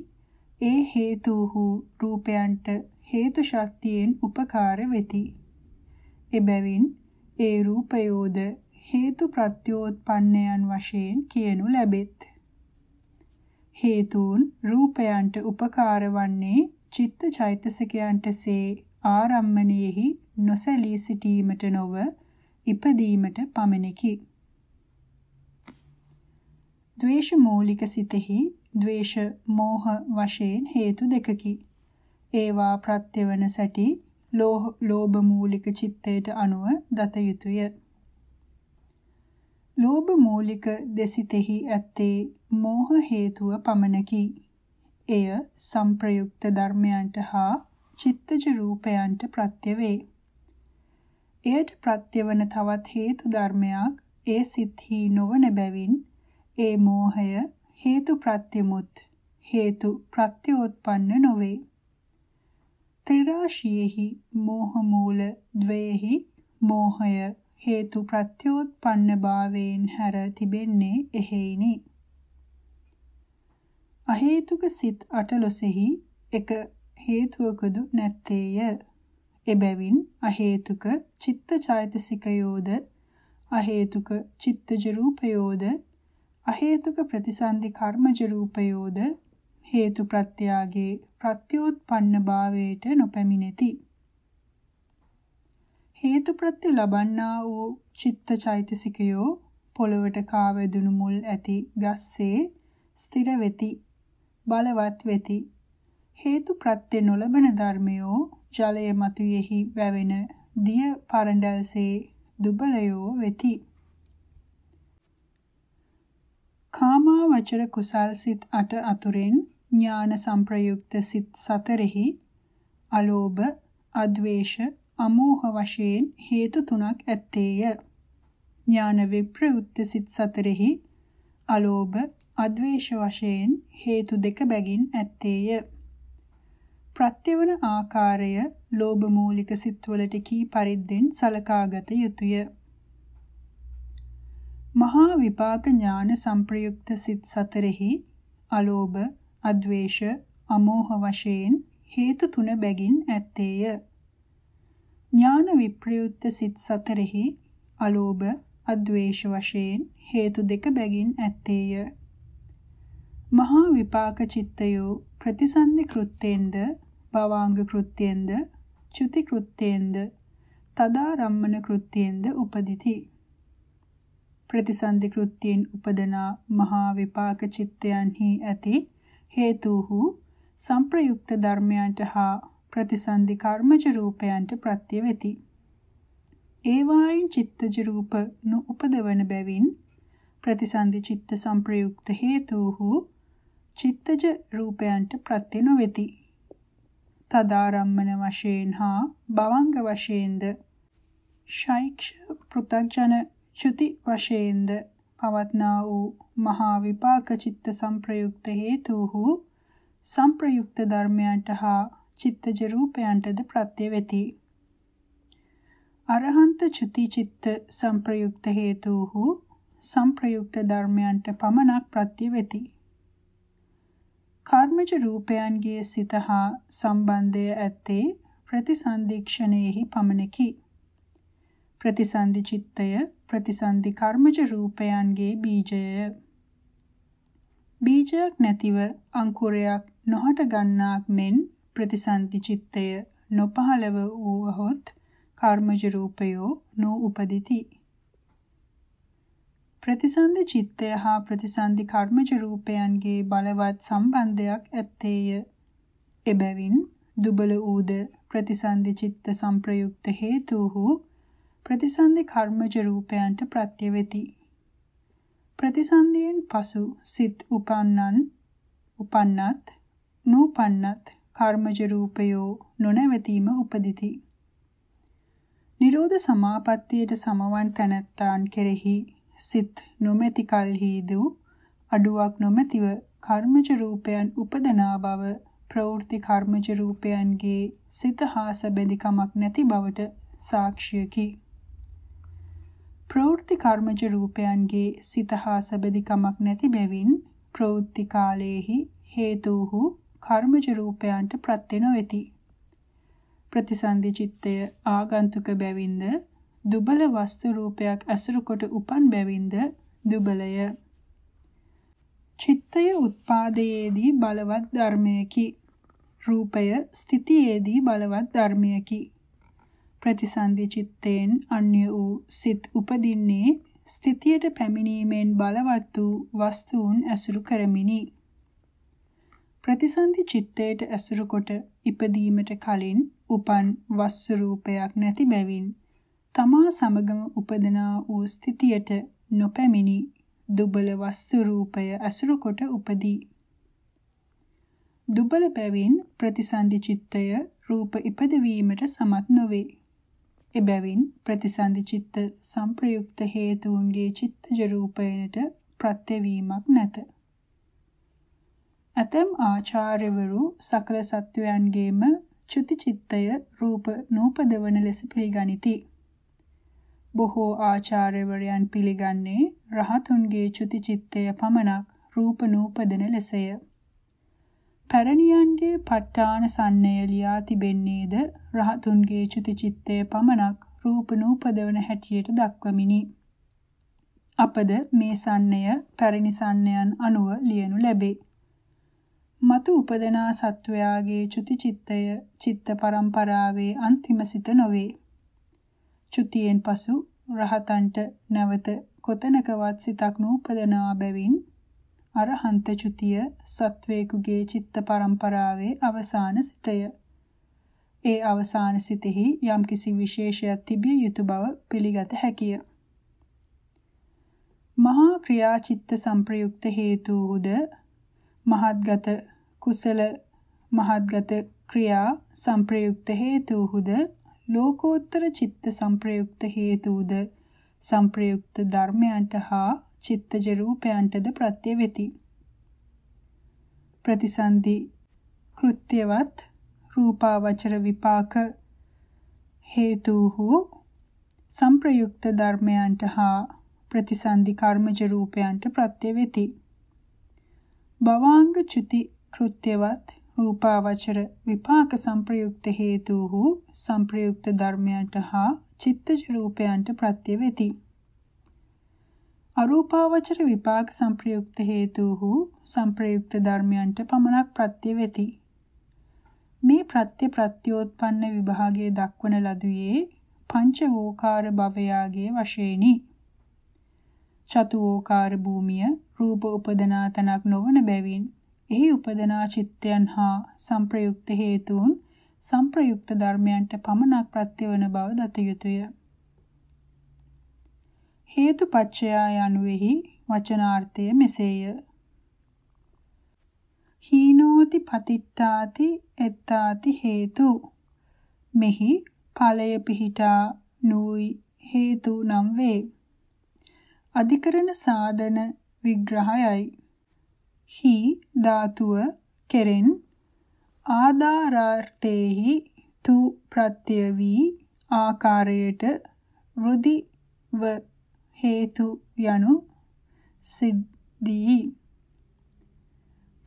ඒ හේතුහු රූපයන්ට හේතු ශක්තියෙන් උපකාර වෙති. එබැවින් ඒ රූපයෝද හේතු ප්‍රත්‍යෝත්පන්නයන් වශයෙන් කියනු ලැබෙත්. හේතුන් රූපයන්ට උපකාර වන්නේ චිත්ත චෛතසිකයන්ටසේ ආරම්මණයෙහි නොසැලී සිටීමට නොව ඉපදීමට පමණකි. ද්වේෂ මූලික සිතෙහි ද්වේෂ මෝහ වශයෙන් හේතු දෙකකි. ඒවා ප්‍රත්‍යවන සැටි ලෝභ මූලික චිත්තයට අනුව දත යුතුය. ලෝභ මූලික දෙසිතෙහි ඇත්තේ මෝහ හේතුව පමණකි. එය සංප්‍රයුක්ත ධර්මයන්ට හා චිත්තජ රූපයන්ට ප්‍රත්‍ය වේ. එයට ප්‍රත්‍යවන තවත් හේතු ධර්මයක් ඒ සිත්හි නොවන බැවින් ඒ මෝහය හේතු ප්‍රත්‍යමුත් හේතු ප්‍රත්‍යෝත්පන්න නොවේ. ත්‍රිරාශියෙහි මෝහ මූල ද්වයෙහි මෝහය හේතු ප්‍රත්‍යෝත්පන්න භාවයෙන් හැර තිබෙන්නේ එහෙයිනි. අහේතුක සිත් අටලොසෙහි එක හේතුවකදු නැත්තේය. එබැවින් අහේතුක චිත්ත චෛතසිකයෝද අහේතුක චිත්තජ රූපයෝද අහේතුක ප්‍රතිසන්දි කර්මජ රූපයෝද හේතු ප්‍රත්‍යාගේ ප්‍රත්‍යෝත්පන්න භාවයට නොපැමිණෙති. හේතු ප්‍රත්‍ය ලබන්නා වූ චිත්ත චෛතසිකයෝ පොළවට කාවැදුණු මුල් ඇති ගස්සේ ස්ථිර වෙති. බලවත් වෙති. හේතු ප්‍රත්‍ය නොලබන ධර්මයෝ ජලය මතුයෙහි වැවෙන දිය පරඬල්සේ දුබලයෝ වෙති. කාමා වචර කුසල් සිත් අට අතුරෙන් ඥාන සංප්‍රයුක්ත සිත් සතරෙහි අලෝභ, අද්වේෂ, අමෝහ වශයෙන් හේතු තුනක් ඇත්තේය. ඥාන විප්‍රයුක්ත සිත් සතරෙහි අලෝභ, අද්වේෂ වශයෙන් හේතු දෙක බැගින් ඇත්තේය. ප්‍රත්‍යවන ආකාරය ලෝභ මූලික සිත්වලට කී පරිද්දෙන් සලකාගත යුතුය. මහා විපාක ඥාන සංප්‍රයුක්ත සිත් සතරෙහි අලෝභ, අද්වේෂ, අමෝහ වශයෙන් හේතු තුන බැගින් ඇත්තේය. ඥාන විප්‍රයුක්ත සිත් සතරෙහි අලෝභ, අද්වේෂ වශයෙන් හේතු දෙක බැගින් ඇත්තේය. මහා විපාක චිත්තයෝ ප්‍රතිසන්දි කෘත්තේන්ද භවාංග කෘත්තේන්ද චුති කෘත්තේන්ද තදාරම්මන කෘත්තේන්ද උපදිති ප්‍රතිසන්දි කෘත්තේන් උපදනා මහා විපාක චිත්තයන්හි ඇති හේතුහු සංප්‍රයුක්ත ධර්මයන්ට හා ප්‍රතිසන්දි කර්මජ රූපයන්ට ප්‍රත්‍ය වෙති ඒවායින් චිත්තජ රූප නු උපදවන බැවින් ප්‍රතිසන්දි චිත්ත සංප්‍රයුක්ත හේතුහු චිත්තජ රූපයන්ට ප්‍රත්‍ය නොවේති. තදාරම්මන වශයෙන් හා භවංග වශයෙන්ද ශෛක්ෂ පෘථග්ජන චුති වශයෙන්ද පවත්නා වූ මහා විපාක චිත්ත සංප්‍රයුක්ත හේතුහු සංප්‍රයුක්ත ධර්මයන්ට හා චිත්තජ රූපයන්ටද ප්‍රත්‍ය වෙති. අරහන්ත චුති චිත්ත සංප්‍රයුක්ත හේතුහු සංප්‍රයුක්ත ධර්මයන්ට පමණක් ප්‍රත්‍ය වෙති. කර්මජ රූපයන්ගේ සිත හා සම්බන්ධය ඇත්තේ ප්‍රතිසන්දික්ෂණයෙහි පමණකි. ප්‍රතිසන්දි චිත්තය ප්‍රතිසන්දි කර්මජ රූපයන්ගේ බීජය. බීජයක් නැතිව අංකුරයක් නොහට ගන්නාක් මෙන් ප්‍රතිසන්දි චිත්තය නොපහළව වූහොත් කර්මජ රූපයෝ නොඋපදිති. ප්‍රතිසන්දි චිත්තය හා ප්‍රතිසන්දි කර්මජ රූපයන්ගේ බලවත් සම්බන්ධයක් ඇත්තේය. එබැවින් දුබල ඌද ප්‍රතිසන්දි චිත්ත සංප්‍රයුක්ත හේතුහු ප්‍රතිසන්දි කර්මජ රූපයන්ට ප්‍රත්‍ය වෙති. ප්‍රතිසන්දියෙන් පසු සිත් උපන්නන් උපන්නත් නූපන්නත් කර්මජ රූපයෝ නොනවතීම උපදිති. නිරෝධ සමාපත්තියට සමවන් තැනැත්තාන් කෙරෙහි සිත් නොමැති කල්හිද අඩුවක් නොමැතිව කර්මජ රූපයන් උපදනා බව ප්‍රවෘත්ති කර්මජ රූපයන්ගේ සිත හා සැබැඳිකමක් නැති බවට සාක්ෂියකි. ප්‍රවෘත්ති කර්මජ රූපයන්ගේ සිත හා සැබැඳිකමක් නැති බැවින් ප්‍රවෘත්ති කාලයේහි හේතුහු කර්මජ රූපයන්ට ප්‍රත්‍ය නොවේති. ප්‍රතිසන්දි චිත්තය ආගන්තුක බැවින්ද දුබල වස්තු රූපයක් ඇසුරු කොට උපන් බැවින්ද දුබලය. චිත්තය උත්පාදයේදී බලවත් ධර්මයකි. රූපය ස්ථිතියේදී බලවත් ධර්මයකි. ප්‍රතිසන්දි චිත්තයෙන් අන්‍ය වූ සිත් උපදින්නේ ස්ථිතියට පැමිණීමෙන් බලවත් වූ වස්තුන් ඇසුරු කරමිනි. ප්‍රතිසන්දි චිත්තයට ඇසුරු කොට ඉපදීමට කලින් උපන් වස්තු රූපයක් නැති බැවින් තමා සමගම උපදනා වූ ස්ථිතියට නොපැමිණි දුබල වස්තු රූපය අසුරු කොට උපදී. දුබල බැවින් ප්‍රතිසන්දි චිත්තය රූප ඉපදවීමට සමත් නොවේ. එබැවින් ප්‍රතිසන්දි චිත්ත සංප්‍රයුක්ත හේතුන්ගේ චිත්තජ රූපයනට ප්‍රත්‍යවීමක් නැත. ඇතම් ආචාර්යවරු සකල සත්වයන්ගේම චුති චිත්තය රූප නූපදවන ලෙස පිළිගනිති. බොහෝ ආචාර්යවරයන් පිළිගන්නේ රහතුන්ගේ චුති චිත්තය පමණක් රූප නූපදන ලෙසය. පැරණියන්ගේ ප ဋ ාණ සන්නය ලියා තිබෙන්නේද රහතුන්ගේ චුති චිත්තය පමණක් රූප නූපදවන හැටියට දක්වමිනි. අපද මේ සන්නය පැරණි සන්නයන් අනුව ලියනු ලැබේ. මතු උපදනා සත්වයාගේ චුති චිත්තය චිත්ත පරම්පරාවේ අන්තිම සිත නොවේ. චුතියෙන් පසු රහතන්ට නැවත කොතැනකවත් සිතක් නූපදනවා බැවින් අරහන්ත චුතිය සත්වේකුගේ චිත්ත පරම්පරාවේ අවසාන සිතය. ඒ අවසාන සිතෙහි යම්කිසි විශේෂයක් තිබිය යුතු බව පිළිගත හැකිය. මහා ක්‍රියාචිත්ත සංප්‍රයුක්ත හේතුහුද මහත්ගත කුසල මහත්ගත ක්‍රියා සංප්‍රයුක්ත හේතුහුද ලෝකෝත්තර චිත්ත සංප්‍රයුක්ත හේතුද සංප්‍රයුක්ත ධර්මයන්ට හා චිත්තජ රූපයන්ටද ප්‍රත්‍ය වෙති. ප්‍රතිසන්දි කෘත්‍යවත් රූපාවචර විපාක හේතුහු සංප්‍රයුක්ත ධර්මයන්ට හා ප්‍රතිසන්දි කර්මජ රූපයන්ට ප්‍රත්‍ය වෙති. භවාංග චුති කෘත්‍යවත් රූපාවචර විපාක සංප්‍රයුක්ත හේතුහු සංප්‍රයුක්ත ධර්මයන්ට හා චිත්තජ රූපයන්ට ප්‍රත්‍ය වෙති. අරූපාවචර විපාක සංප්‍රයුක්ත හේතුහු සංප්‍රයුක්ත ධර්මයන්ට පමණක් ප්‍රත්‍ය වෙති. මේ ප්‍රත්‍ය ප්‍රත්‍යෝත්පන්න විභාගයේ දක්වන ලදුවේ පංච වෝකාර භවයාගේ වශයෙන්ි. චතු වෝකාර භූමිය රූප උපදනා තනක් නොවන බැවින් එහි උපදනා චිත්තයන් හා සංප්‍රයුක්ත හේතුන් සංප්‍රයුක්ත ධර්මයන්ට පමණක් ප්‍රත්‍යවන බව දත යුතුය. හේතුපච්චයා යනුෙහි වචනාර්ථය මෙසේය. හීනෝති පතිට්ඨාති එත්තාති හේතු මෙහි ඵලය පිහිටා නූයි හේතු නම් වේ. අධිකරණ සාධන විග්‍රහයයි හි ධාතුව කෙරෙන් ආදාරාර්ථේහි තු ප්‍රත්‍ය වී ආකාරයට රුදිව හේතු යනු සිද්ධී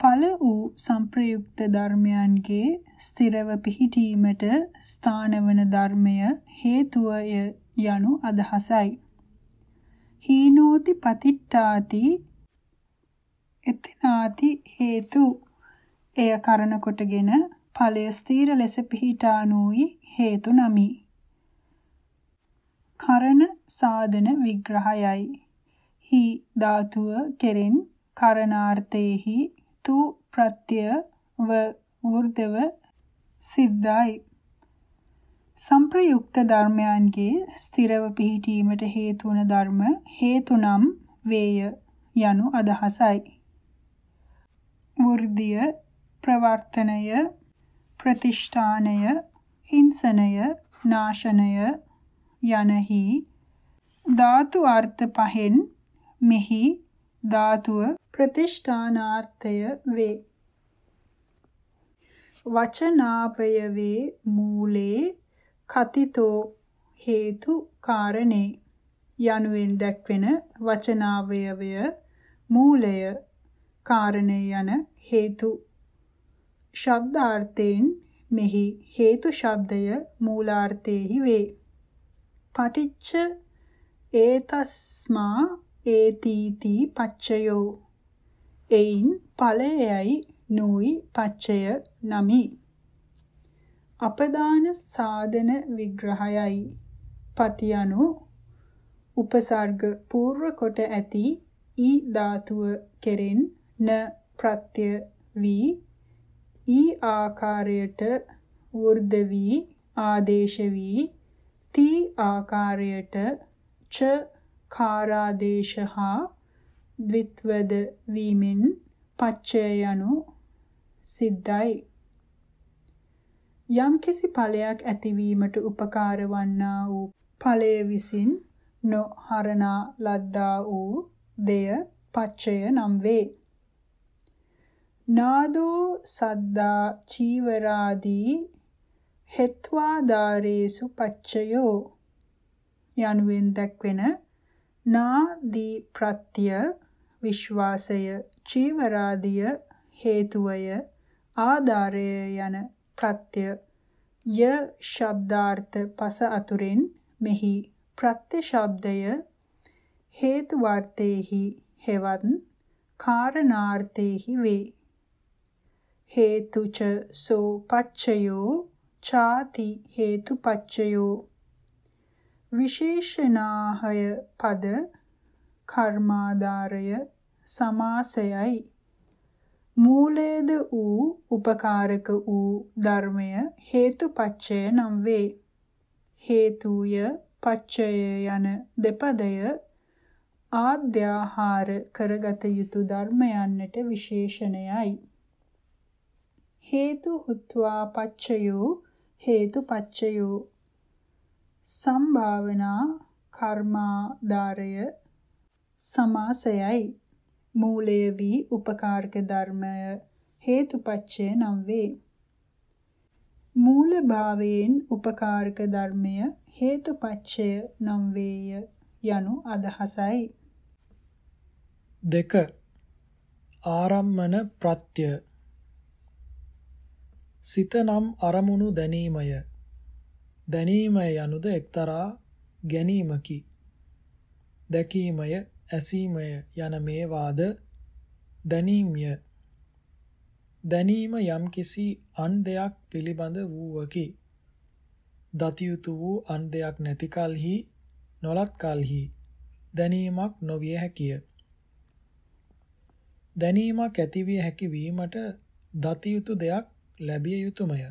ඵල වූ සංප්‍රයුක්ත ධර්මයන්ගේ ස්ථිරව පිහිටීමට ස්ථානවන ධර්මය හේතුවය යනු අදහසයි. හීනෝති පතිට්ඨාති එතනාති හේතු එය කරන කොටගෙන ඵලය ස්ථීර ලෙස පිහිටානුයි හේතු නමි. කරන සාධන විග්‍රහයයි. හි ධාතුව කෙරෙන් කරනාර්ථේහි තු ප්‍රත්‍ය ව වෘදව සිද්ධයි. සම්ප්‍රයුක්ත ධර්මයන්ගේ ස්ථිරව පිහිටීමට හේතු වන ධර්ම හේතුනම් වේය යනු අදහසයි. වෘද්ධිය ප්‍රවර්තනය ප්‍රතිෂ්ඨානය හිංසනය නාශනය යනහි ධාතු අර්ථ පහෙන් මෙහි ධාතුව ප්‍රතිෂ්ඨානාර්ථය වේ වචනාපය වේ මූලේ කතිතෝ හේතු කාරණේ යනුවෙන් දැක්වෙන වචනාවයවය මූලය කාරණය යන හේතු ශබ්දාර්ථයෙන් මෙහි හේතු ශබ්දය මූලාර්ථයේහි වේ. පටිච්ච ඒතස්මා ඒතීති පච්චයෝ එයින් ඵලයයි නුයි පච්චය නමි. අපදාන සාධන විග්‍රහයයි පතියනු උපසර්ග පූර්ව කොට ඇති ඊ ධාතුව කෙරෙන් න ප්‍රත්‍ය වී ඊ ආකාරයට වර්ධ වී ආදේශ වී තී ආකාරයට ච කාරාදේශ හා ද්විත්වද වීමෙන් පච්චය යනු සිද්ධයි යම්කිසි ඵලයක් ඇතිවීමට උපකාර වන්නා වූ ඵලය විසින් නොහරනා ලද්දා වූ දෙය පච්චය නම් වේ නාදෝ සද්දා චීවරාදී හෙත්වාදාරේසු පච්චයෝ යනුවෙන් දැක්වෙන නාදී ප්‍රත්‍ය විශ්වාසය චීවරාදිය හේතුවය ආධාරය යන ප්‍රත්‍ය ය ශබ්දාර්ථ පස අතුරෙන් මෙහි ප්‍රත්‍ය ශබ්දය හේතුවර්ථේහි හෙවත් කාරණාර්ථේහි වේ හේතුච සෝ පච්චයෝ ඡාති හේතු පච්චයෝ විශේෂණාහය පද කර්මාදාරය සමාසයයි මූලේද වූ උපකාරක වූ ධර්මය හේතුපච්චය නම් වේ හේතුය පච්චය යන දෙපදය ආද්‍යාහාර කරගත යුතු ධර්මයන්ට විශේෂණයයි හේතු හුත්වා පච්චයෝ හේතු පච්චයෝ සම්භාවනා කර්මාදාරය සමාසයයි මූලය වී උපකාරක ධර්මය හේතුපච්චය නම් වේ මූල භාවයෙන් උපකාරක ධර්මය හේතුපච්චය නම් වේය යනු අදහසයි දෙක ආරම්මන ප්‍රත්‍ය සිත නම් අරමුණු දැනීමය. දැනීමය යනුද එක්තරා ගැනීමකි. දැකීමය, ඇසීමය යන මේවාද දැනීමය. දැනීම යම්කිසි අන් දෙයක් පිළිබඳ වූවකි. දතියුතු වූ අන් දෙයක් නැති කලෙහි නොලත් කලෙහි දැනීමක් නොවිය හැකිය. දැනීමක් ඇතිවිය හැකි වීමට දතියුතු දෙයක් ලැබිය යුතුයමය.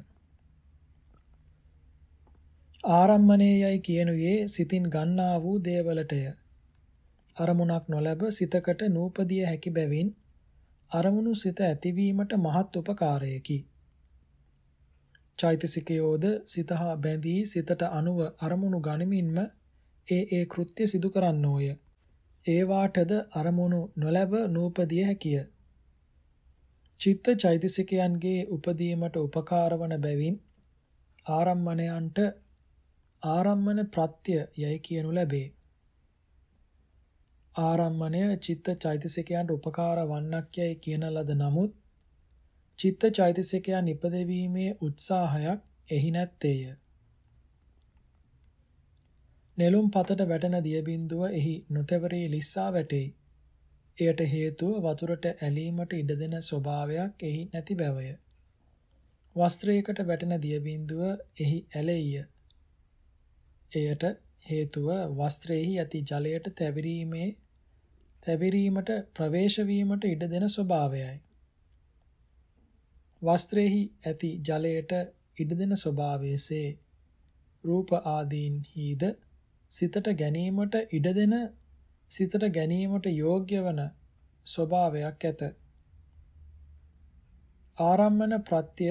ආරම්මණේ යයි කියනුවේ සිතින් ගන්නා වූ දේවලටය. අරමුණක් නොලැබ සිතකට නූපදිය හැකි බැවින් අරමුණු සිත ඇතිවීමට මහත් උපකාරයකි. චෛතසිකයෝද සිතහා බැඳී සිතට අනුව අරමුණු ගනිමින්ම ඒ ඒ කෘත්‍ය සිදු කරන්නෝය. ඒ වාටද අරමුණු නොලැබ නූපදිය හැකිය. චිත්ත චෛතසිකයන්ගේ උපදීමට උපකාරවන බැවින් ආරම්මණයන්ට ආරම්මන ප්‍රත්‍ය යයි කියනු ලැබේ. ආරම්මණය චිත්ත චෛතසිකයන්ට උපකාර වන්නක් යයි කියන ලද නමුත් චිත්ත චෛතසිකයන් ඉපදවීමේ උත්සාහයක් එහි නැත්තේය. නෙළුම් පතට වැටෙන දිය බිඳුව එහි නොතෙවරී ලිස්සා වැටේ. එයට හේතුව වතුරට ඇලීමට ඉඩ දෙන ස්වභාවයක් එහි නැති බවය. වස්ත්‍රයකට වැටෙන දිය බිඳුව එහි ඇලෙය. එයට හේතුව වස්ත්‍රයේහි ඇති ජලයට තැවිරීමේ තැවිරීමට ප්‍රවේශ වීමට ඉඩ දෙන ස්වභාවයයි. වස්ත්‍රයේහි ඇති ජලයට ඉඩ දෙන ස්වභාවයේසේ රූප ආදීන්හිද සිතට ගැනීමට ඉඩ දෙන සිතට ගැනීමට යෝග්‍ය වන ස්වභාවයක් ඇත. ආරම්මන ප්‍රත්‍ය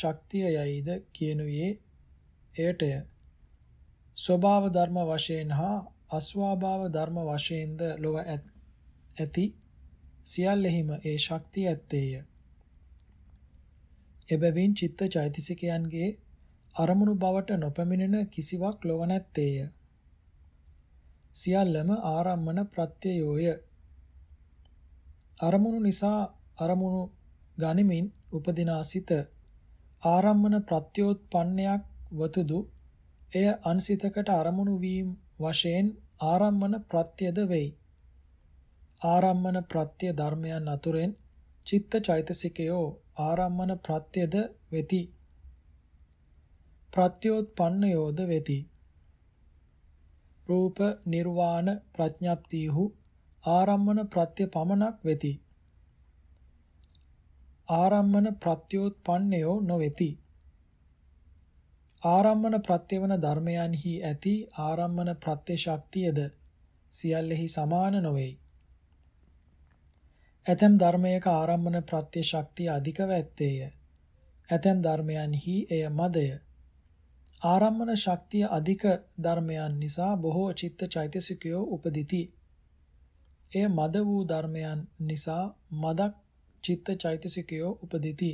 ශක්තිය යයිද කියනුවේ එයටය. ස්වභාව ධර්ම වශයෙන් හා අස්වාභාව ධර්ම වශයෙන්ද ලොව ඇති සියල්ලෙහිම ඒ ශක්තිය ඇත්තේය. එබැවින් චිත්ත චෛතසිකයන්ගේ අරමුණු බවට නොපැමිණෙන කිසිවක් ලොව නැත්තේය. සියල්ලම ආරම්මන ප්‍රත්‍යයෝය. අරමුණු නිසා අරමුණු ගනිමින් උපදිනා සිත ආරම්මන ප්‍රත්‍යෝත්පන්නයක් වතුදු එය අන්සිතකට අරමුණු වීම වශයෙන් ආරම්මන ප්‍රත්‍යද වෙයි. ආරම්මන ප්‍රත්‍ය ධර්මයන් අතුරෙන් චිත්ත චෛතසිකයෝ ආරම්මන ප්‍රත්‍යද වෙති. ප්‍රත්‍යෝත්පන්නයෝද වෙති. රූප නිර්වාණ ප්‍රඥප්තියහු ආරම්මන ප්‍රත්‍ය පමණක් වෙති. ආරම්මන ප්‍රත්‍යෝත්පන්නයෝ නොවේති. ආරම්මන ප්‍රත්‍යවන ධර්මයන්හි ඇති ආරම්මන ප්‍රත්‍ය ශක්තියද සියල්ලෙහි සමාන නොවේයි. ඇතම් ධර්මයක ආරම්මන ප්‍රත්‍ය ශක්තිය අධිකව ඇත්තේය. ඇතම් ධර්මයන්හි එය මදය. ආරම්මන ශක්තිය අධික ධර්මයන් නිසා බොහෝ චිත්ත චෛතසිකයෝ උපදිති. එය මද වූ ධර්මයන් නිසා මදක් චිත්ත චෛතසිකයෝ උපදිති.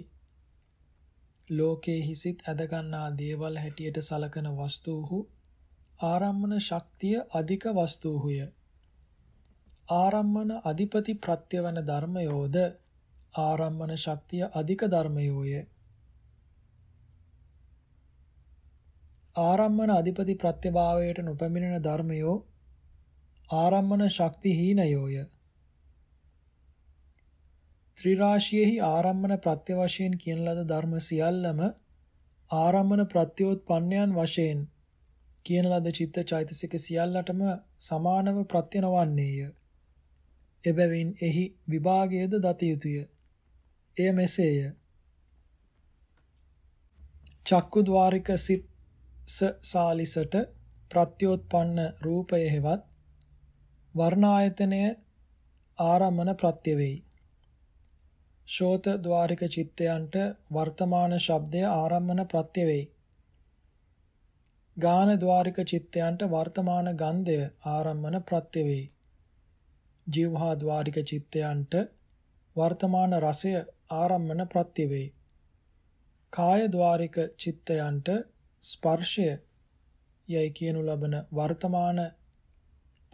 ලෝකේ හිසිත ඇදගන්නා දේවල් හැටියට සලකන වස්තුහු ආරම්මන ශක්තිය අධික වස්තුහුය. ආරම්මන අධිපති ප්‍රත්‍යවන ධර්මයෝද ආරම්මන ශක්තිය අධික ධර්මයෝය. ආරම්මන අධිපති ප්‍රත්‍යභාවයට නොපැමිණෙන ධර්මයෝ ආරම්මන ශක්ති හීනයෝය. ත්‍රිරාශියෙහි ආරම්මන ප්‍රත්‍ය වශයෙන් කියන ලද ධර්ම සියල්ලම ආරම්මන ප්‍රත්‍යෝත්පන්නයන් වශයෙන් කියන ලද චිත්ත චෛතසික සියල්ලටම සමානව ප්‍රත්‍යනවන්නේය. එබැවින් එහි විභාගයේද දත යුතුය. එය මෙසේය. චක්කු ద్వාරික සිත් ස සාලිසට ප්‍රත්‍යෝත්පන්න රූපය හෙවත් වර්ණායතනය ආරම්මන ප්‍රත්‍ය වේයි. ශෝත ద్వාරික චිත්තයන්ට වර්තමාන ශබ්දය ආරම්මන ප්‍රත්‍ය වේයි. ගාන ద్వාරික චිත්තයන්ට වර්තමාන ගන්ධය ආරම්මන ප්‍රත්‍ය වේයි. ජීවහා ద్వාරික චිත්තයන්ට වර්තමාන රසය ආරම්මන ප්‍රත්‍ය වේයි. කාය ద్వාරික චිත්තයන්ට ස්පර්ශය යයි කියනු ලබන වර්තමාන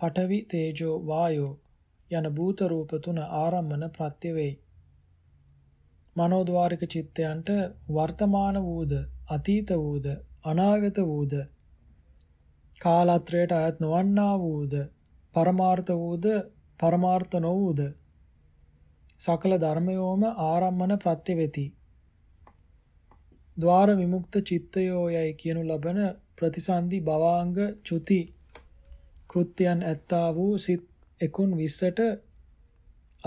පඨවි තේජෝ වායෝ යන භූත රූප තුන ආරම්මන ප්‍රත්‍ය වෙයි. මනෝද්වාරික චිත්තයන්ට වර්තමාන වූද අතීත වූද අනාගත වූද කාලත්‍රයට අයත් නොවන්නා වූද පරමාර්ථ වූද පරමාර්ථ නොවූද සකල ධර්මයෝම ආරම්මන ප්‍රත්‍ය වෙති. ద్వාර විමුක්ත චිත්තයෝ යයි කියනු ලබන ප්‍රතිසන්දි භවාංග චුති කෘත්‍යයන් ඇත්තා වූ සිත් 120ට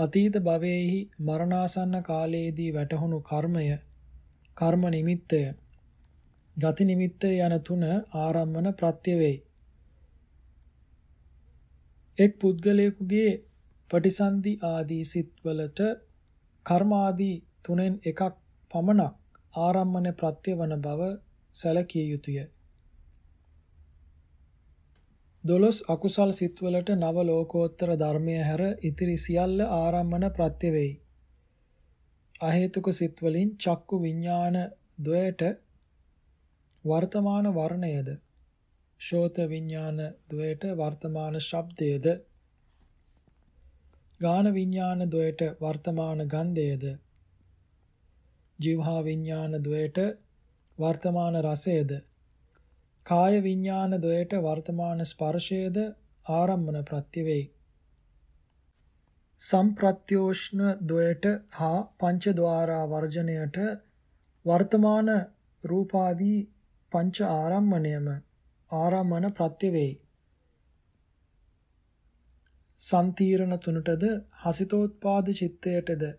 අතීත භවයේහි මරණාසන්න කාලයේදී වැටහුණු කර්මය කර්ම නිමිත්තය ගති නිමිත්තය යන තුන ආරම්මන ප්‍රත්‍ය වේයි එක් පුද්ගලයෙකුගේ පටිසන්ධි ආදී සිත්වලට කර්ම ආදී තුනෙන් එකක් පමණක් ආරම්මන ප්‍රත්‍ය වන බව සැලකිය යුතුය. දොළොස් අකුසල් සිත්වලට නව ලෝකෝත්තර ධර්මය හැර ඉතිරි සියල්ල ආරම්මන ප්‍රත්‍ය වෙයි. අහේතුක සිත්වලින් චක්කු විඥාන ද්වයට වර්තමාන වර්ණයද ශෝත විඥාන ද්වයට වර්තමාන ශබ්දයේද ගාන විඥාන ද්වයට වර්තමාන ගන්ධයේද ජීවහා විඥාන ද්වයට වර්තමාන රසයද කාය විඥාන ද්වයට වර්තමාන ස්පර්ශයද ආරම්මන ප්‍රත්‍ය වේ. සම්ප්‍රත්‍යෝෂ්ණ ද්වයට හා පංචද්වාරා වර්ජණයට වර්තමාන රූපාදී පංච ආරම්මණයම ආරම්මන ප්‍රත්‍ය වේ. සම්තිරණ තුනටද හසිතෝත්පාද චිත්තයටද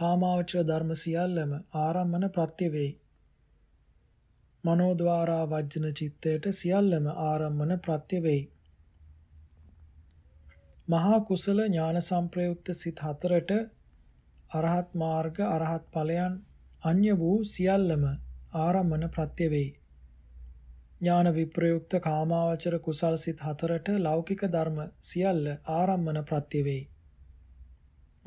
කාමාවචර ධර්ම සියල්ලම ආරම්මන ප්‍රත්‍ය වෙයි. මනෝද්වාරා වජ්ජන චිත්තයට සියල්ලම ආරම්මන ප්‍රත්‍ය වෙයි. මහා කුසල ඥාන සංප්‍රයුක්ත සිත හතරට අරහත් මාර්ග අරහත් ඵලයන් අන්‍ය වූ සියල්ලම ආරම්මන ප්‍රත්‍ය වෙයි. ඥාන විප්‍රයුක්ත කාමාවචර කුසල් සිත හතරට ලෞකික ධර්ම සියල්ල ආරම්මන ප්‍රත්‍ය වෙයි.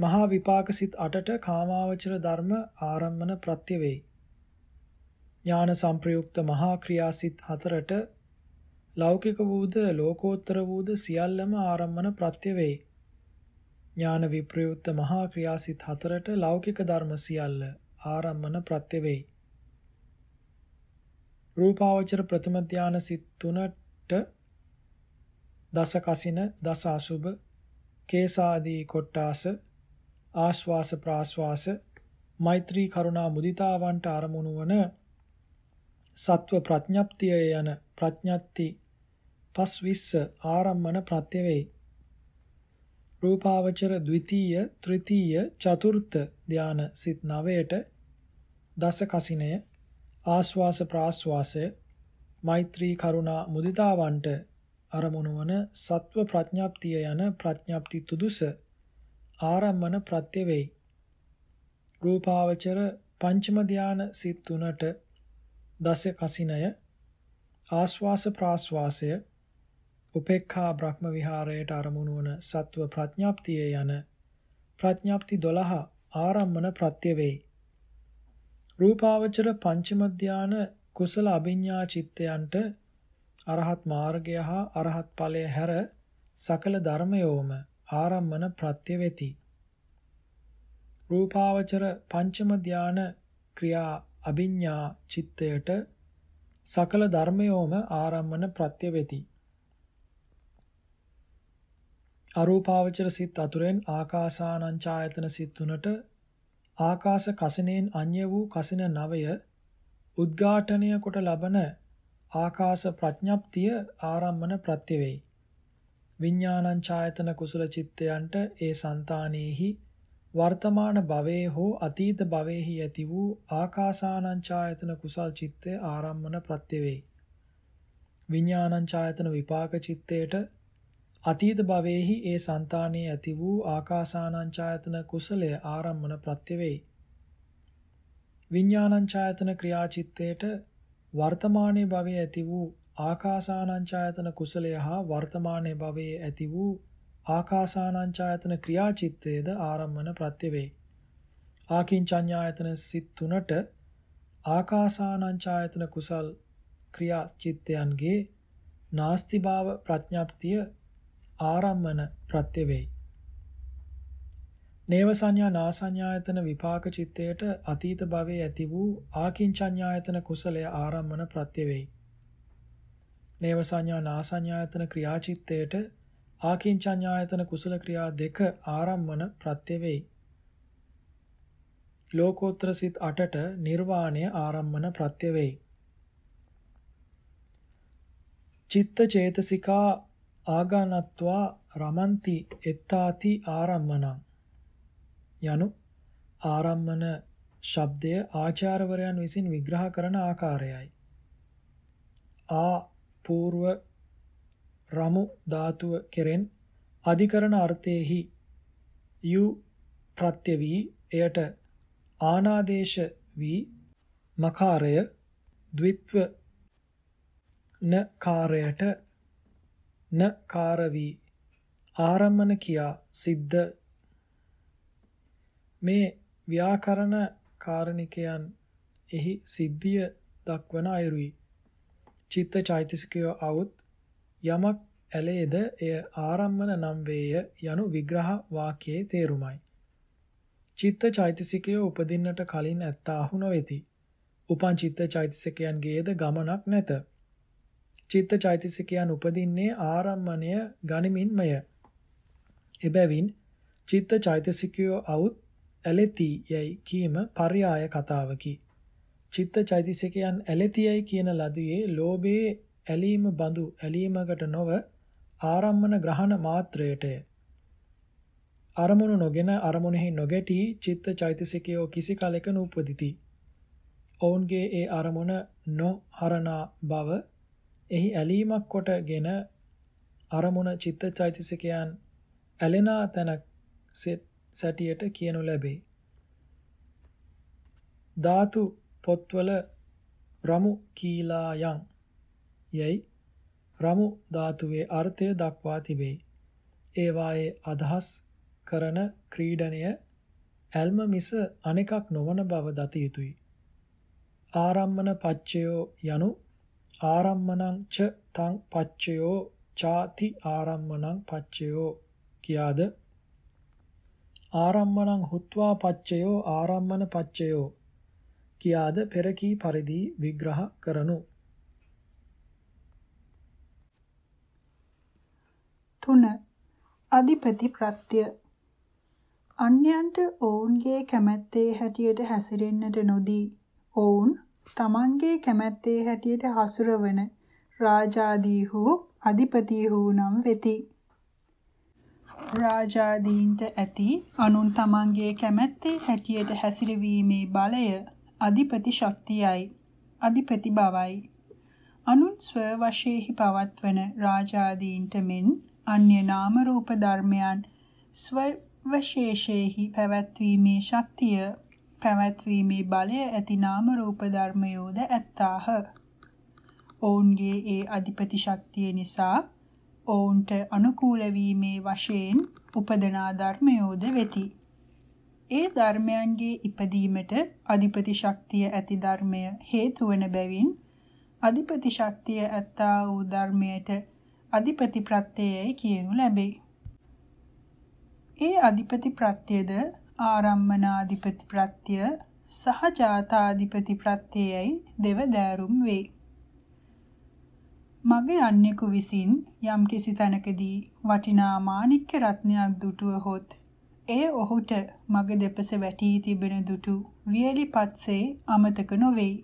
මහා විපාක සිත් 8ට කාමාවචර ධර්ම ආරම්මන ප්‍රත්‍ය වෙයි. ඥාන සංප්‍රයුක්ත මහා ක්‍රියා සිත් 4ට ලෞකික වූද ලෝකෝත්තර වූද සියල්ලම ආරම්මන ප්‍රත්‍ය වෙයි. ඥාන විප්‍රයුක්ත මහා ක්‍රියා සිත් 4ට ලෞකික ධර්ම සියල්ල ආරම්මන ප්‍රත්‍ය වෙයි. රූපාවචර ප්‍රථම ධාන සිත් 3ට දස කසින දස අසුබ කේසාදී කොට්ටාස ආස්වාස ප්‍රාස්වාස මෛත්‍රී කරුණා මුදිතාවන්ට ආරමුණු වන සත්ව ප්‍රඥප්තිය යන ප්‍රඥප්ති පස් විස්ස ආරම්මන ප්‍රත්‍ය වෙයි. රූපාවචර ද්විතීය තෘතීය චතුර්ථ ධාන සිත් 9ට දස කසිනය ආස්වාස ප්‍රාස්වාසය මෛත්‍රී කරුණා මුදිතාවන්ට අරමුණු වන සත්ව ප්‍රඥාප්තිය යන ප්‍රඥාප්ති තුදුස ආරම්මන ප්‍රත්‍ය වෙයි. රූපාවචර පංචම ධාන සිත් තුනට දස කසිනය ආස්වාස ප්‍රාස්වාසය උපේක්ඛා බ්‍රහ්ම විහාරයට අරමුණු වන සත්ව ප්‍රඥාප්තිය යන ප්‍රඥාප්ති 12 ආරම්මන ප්‍රත්‍ය වෙයි. රූපාවචර පංචම ධාන කුසල අභිඥා චිත්තයන්ට අරහත් මාර්ගය හා අරහත් ඵලය හැර සකල ධර්මයෝම ආරම්මන ප්‍රත්‍ය වෙති. රූපාවචර පංචම ධාන ක්‍රියා අභිඥා චිත්තයට සකල ධර්මයෝම ආරම්මන ප්‍රත්‍ය වෙති. අරූපාවචර සිත් අතුරෙන් ආකාසානං ඡායතන සිත් තුනට ආකාශ කසිනෙන් අන්‍ය වූ කසින නවය උද්ඝාටනය කොට ලබන ආකාශ ප්‍රඥප්තිය ආරම්මන ප්‍රත්‍ය වෙයි. විඥානං ඡායතන කුසල චිත්තයන්ට ඒ సంతානෙහි වර්තමාන භවයේ හෝ අතීත භවයේහි ඇති වූ ආකාසානං ඡායතන කුසල් චිත්තේ ආරම්මන ප්‍රත්‍ය වේයි. විඥානං ඡායතන විපාක චිත්තේට අතීත භවයේහි ඒ సంతානයේ ඇති වූ ආකාසානං ඡායතන කුසලය ආරම්මන ප්‍රත්‍ය වේයි. විඥානං ඡායතන ක්‍රියාචිත්තේට වර්තමානයේ භවයේ ඇති වූ ආකාසානංචායතන කුසලය හා වර්තමාන භවයේ ඇති වූ ආකාසානංචායතන ක්‍රියාචිත්තයේද ආරම්මන ප්‍රත්‍ය වේ. ආකින්චඤ්ඤායතන සිත් තුනට ආකාසානංචායතන කුසල් ක්‍රියාචිත්තයන්ගේ නාස්ති භාව ප්‍රඥාප්තිය ආරම්මන ප්‍රත්‍ය වේ. නේව සංඥා නාසඤ්ඤායතන විපාක චිත්තයට අතීත භවයේ ඇති වූ ආකින්චඤ්ඤායතන කුසලය ආරම්මන ප්‍රත්‍ය වේ. නේව සංඥා නාසඤ්ඤායතන ක්‍රියාචිත්තේට ආකින්චඤ්ඤායතන කුසල ක්‍රියා දෙක ආරම්මන ප්‍රත්‍ය වෙයි. ලෝකෝත්තර සිත් 8ට නිර්වාණය ආරම්මන ප්‍රත්‍ය වෙයි. චිත්ත චේතසිකා ආගානත්වා රමන්ති එත්තාති ආරම්මනං යනු ආරම්මන ශබ්දය ආචාර්යවරයන් විසින් විග්‍රහ කරන ආකාරයයි ආ పూర్ව රමු ධාතුව කෙරෙන් අධිකරණ අර්ථයේහි යු ප්‍රත්‍ය වී එයට ආනාදේශ වී මකාරය ද්විත්ව න කාරයට න කාර වී ආරම්මන කියා සිද්ධ මේ ව්‍යාකරණ කාරණිකයන් එහි සිද්ධිය දක්වන අයුරුයි චිත්ත චෛතසිකය අවුත් යමක් ඇලේද එය ආරම්මන නම් වේය යනු විග්‍රහ වාක්‍යයේ තේරුමයි. චිත්ත චෛතසිකය උපදින්නට කලින් ඇත්ත අහු නොවේති. උපන් චිත්ත චෛතසිකයන්ගේද ගමනක් නැත. චිත්ත චෛතසිකයන් උපදින්නේ ආරම්මණය ගනිමින්මය. එබැවින් චිත්ත චෛතසිකය අවුත් ඇලෙති යයි කීම පර්යාය කතාවකි. චිත්ත චෛතසිකයන් ඇලෙතියයි කියන ලදියේ ලෝභයේ ඇලීම බඳු ඇලීමකට නොව ආරම්මන ග්‍රහණ මාත්‍රයටය. අරමුණු නොගෙන අරමුණෙහි නොගැටි චිත්ත චෛතසිකයෝ කිසි කලෙක නූපදිති. ඔවුන්ගේ ඒ අරමුණ නොහරණා බව එහි ඇලීමක් කොටගෙන අරමුණ චිත්ත චෛතසිකයන් ඇලෙනා තැනක් සැටියට කියනු ලැබේ. ධාතු පොත්වල රමු කීලා යං යයි රමු ධාතුවේ අර්ථය දක්වා තිබේ. ඒවායේ අදහස් කරන ක්‍රීඩනය ඇල්ම මිස අනෙකක් නොවන බව දත යුතුයි. ආරම්මන පච්චයෝ යනු ආරම්මනං ච තං පච්චයෝ ചാති ආරම්මනං පච්චයෝ කියාද ආරම්මනං හුත්වා පච්චයෝ ආරම්මන පච්චයෝ කියාද පෙර කී පරිදි විග්‍රහ කරනු. තුන අධිපති ප්‍රත්‍ය අන්‍යයන්ට ඔවුන්ගේ කැමැත්තේ හැටියට හැසිරෙන්නට නොදී ඔවුන් තමන්ගේ කැමැත්තේ හැටියට හසුරවන රාජාදී හෝ අධිපති හෝ නම් වෙති. රාජාදීන්ට ඇති අනුන් තමන්ගේ කැමැත්තේ හැටියට හැසිරවීමේ බලය අධිපති ශක්තියයි අධිපති බවයි අනුන් ස්ව වශයෙහි පවත්වන රාජාදීන්ට මෙන් අන්‍ය නාම රූප ධර්මයන් ස්ව වශේෂේහි පැවැත්වීමේ ශක්තිය පැවැත්වීමේ බලය ඇති නාම රූප ධර්මයෝද ඇත්තාහ ඔවුන්ගේ ඒ අධිපති ශක්තිය නිසා ඔවුන්ට අනුකූල වීමේ වශයෙන් උපදනා ධර්මයෝද වෙති ඒ ධර්මයන්ගේ ඉපදීමට අධිපති ශක්තිය ඇති ධර්මය හේතු වන බැවින් අධිපති ශක්තිය ඇත්තා වූ ධර්මයට අධිපති ප්‍රත්‍යයයි කියනු ලැබේ. ඒ අධිපති ප්‍රත්‍යද ආරම්මනාධිපති ප්‍රත්‍ය සහ ජාතාධිපති ප්‍රත්‍යයයි දෙවදෑරුම් වේ. මග යන්නෙකු විසින් යම් කිසි තැනකදී වටිනා මාණික්ක රත්නයක් දුටුවහොත් එය ඔහුට මග දෙපස වැටී තිබෙන දුටු වියලි පත්සේ අමතක නොවේයි.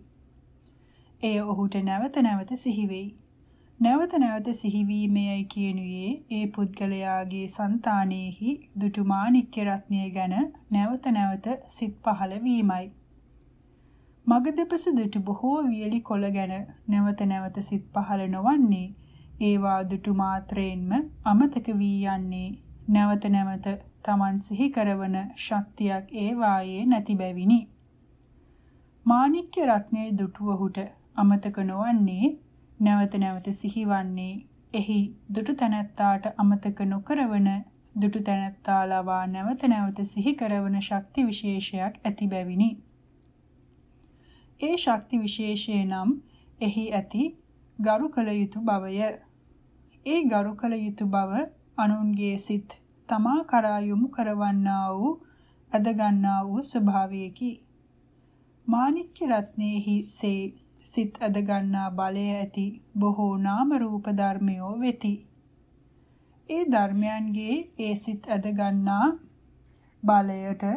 එය ඔහුට නැවත නැවත සිහිවෙයි. නැවත නැවත සිහිවීමයයි කියනුයේ ඒ පුද්ගලයාගේ సంతානෙහි දුටු මාණික්‍ය රත්නය ගැන නැවත නැවත සිත් පහළ වීමයි. මග දෙපස දුටු බොහෝ වියලි කොළ ගැන නැවත නැවත සිත් පහළ නොවන්නේ ඒවා දුටු මාත්‍රයෙන්ම අමතක වී යන්නේ නැවත නැවත තමන් සිහි කරවන ශක්තියක් ඒ වායේ නැති බැවිනි. මාණික්‍ය රත්නයේ දුටුවහුට අමතක නොවන්නේ නැවත නැවත සිහිවන්නේ එහි දුටු තැනැත්තාට අමතක නොකරවන දුටු තැනැත්තා ලවා නැවත නැවත සිහි කරවන ශක්ති විශේෂයක් ඇති බැවිනි. ඒ ශක්ති විශේෂය නම් එහි ඇති ගරු කළ යුතු බවය. ඒ ගරු කළ යුතු බව අනුන්ගේ සිත් තමා කරා යොමු කරවන්නා වූ අදගන්නා වූ ස්වභාවයකි. මාණික්ක රත්නයේහි සේ සිත් අදගන්නා බලය ඇති බොහෝ නාම රූප ධර්මයෝ වෙති. ඒ ධර්මයන්ගේ ඒ සිත් අදගන්නා බලයට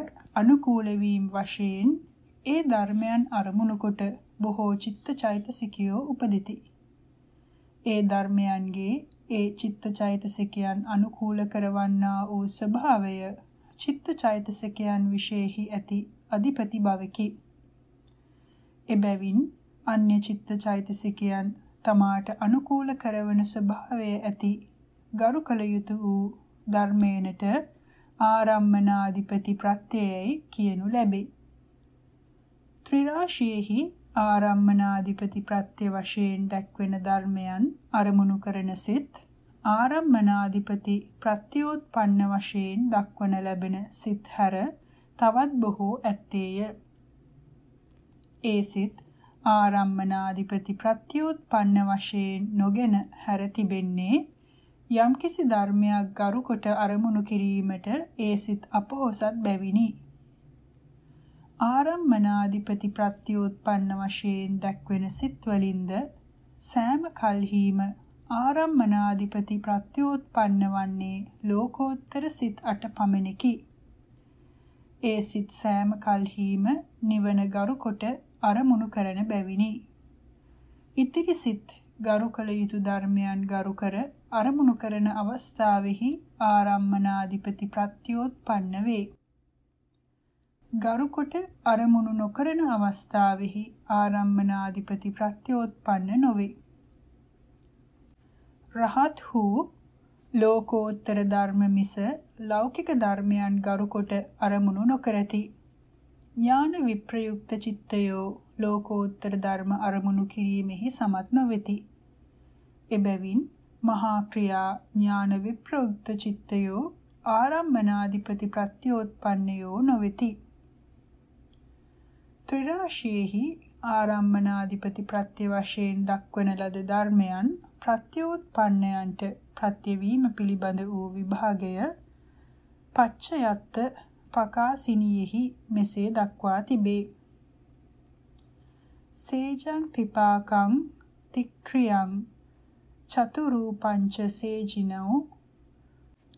අනුකූල වීම වශයෙන් ඒ ධර්මයන් අරමුණු කොට බොහෝ චිත්ත චෛතසිකයෝ උපදිති. ඒ ධර්මයන්ගේ ඒ චිත්තචෛතසිකයන් අනුකූල කරවන්නා වූ ස්වභාවය චිත්තචෛතසිකයන් විශේෂෙහි ඇති අධිපති භවකි. එබැවින් අන්‍ය චිත්තචෛතසිකයන් තමාට අනුකූල කරවන ස්වභාවය ඇති ගරු කළ යුතු වූ ධර්මයනට ආරම්මනාධිපති ප්‍රත්‍යයයි කියනු ලැබේ. ත්‍රිරාශියෙහි ආරම්මනාධිපති ප්‍රත්‍ය වශයෙන් දැක්වෙන ධර්මයන් අරමුණු කරන සිත් ආරම්මනාධිපති ප්‍රත්‍යෝත්පන්න වශයෙන් දක්වන ලැබෙන සිත් හැර තවත් බොහෝ ඇත්තේය. ඒ සිත් ආරම්මනාධිපති ප්‍රත්‍යෝත්පන්න වශයෙන් නොගෙන හැර තිබෙන්නේ යම්කිසි ධර්මයක් ගරුකොට අරමුණු කිරීමට ඒ සිත් අපෝසත් බැවිනි. ආරම්මනාධිපති ප්‍රත්‍යෝත්පන්න වශයෙන් දැක්වෙන සිත්වලින්ද සෑම කල්හීම ආරම්මනාධිපති ප්‍රත්‍යෝත්පන්න වන්නේ ලෝකෝත්තර සිත් අට පමණකි. ඒ සිත් සෑම කල්හීම නිවන ගරු කොට අරමුණු කරන බැවිනි. ඉතිරි සිත් ගරු කළ යුතු ධර්මයන් ගරු කර අරමුණු කරන අවස්ථාවෙහි ආරම්මනාධිපති ප්‍රත්‍යෝත්පන්න වේ. ගරුකොට අරමුණු නොකරන අවස්ථාවෙහි ආරම්මනාධිපති ප්‍රත්‍යෝත්පන්න නොවේ. රහත් වූ ලෝකෝත්තර ධර්ම මිස ලෞකික ධර්මයන් ගරුකොට අරමුණු නොකරති. ඥාන විප්‍රයුක්ත චිත්තයෝ ලෝකෝත්තර ධර්ම අරමුණු කිරීමෙහි සමත් නොවෙති. එබැවින් මහා ක්‍රියා ඥාන විප්‍රයුක්ත චිත්තයෝ ආරම්මනාධිපති ප්‍රත්‍යෝත්පන්නයෝ නොවෙති. ත්‍රිරාශීහි ආරම්මනාධිපති ප්‍රත්‍ය වශයෙන් දක්වන ලද ධර්මයන් ප්‍රත්‍යෝත්පන්නයන්ට ප්‍රත්‍යවීම පිළිබඳ වූ විභාගය පච්චයත්ත පකාසිනියෙහි මෙසේ දක්වා තිබේ. සේජං තිපාකං තික්ක්‍රියං චතුරූපංච සේජිනෝ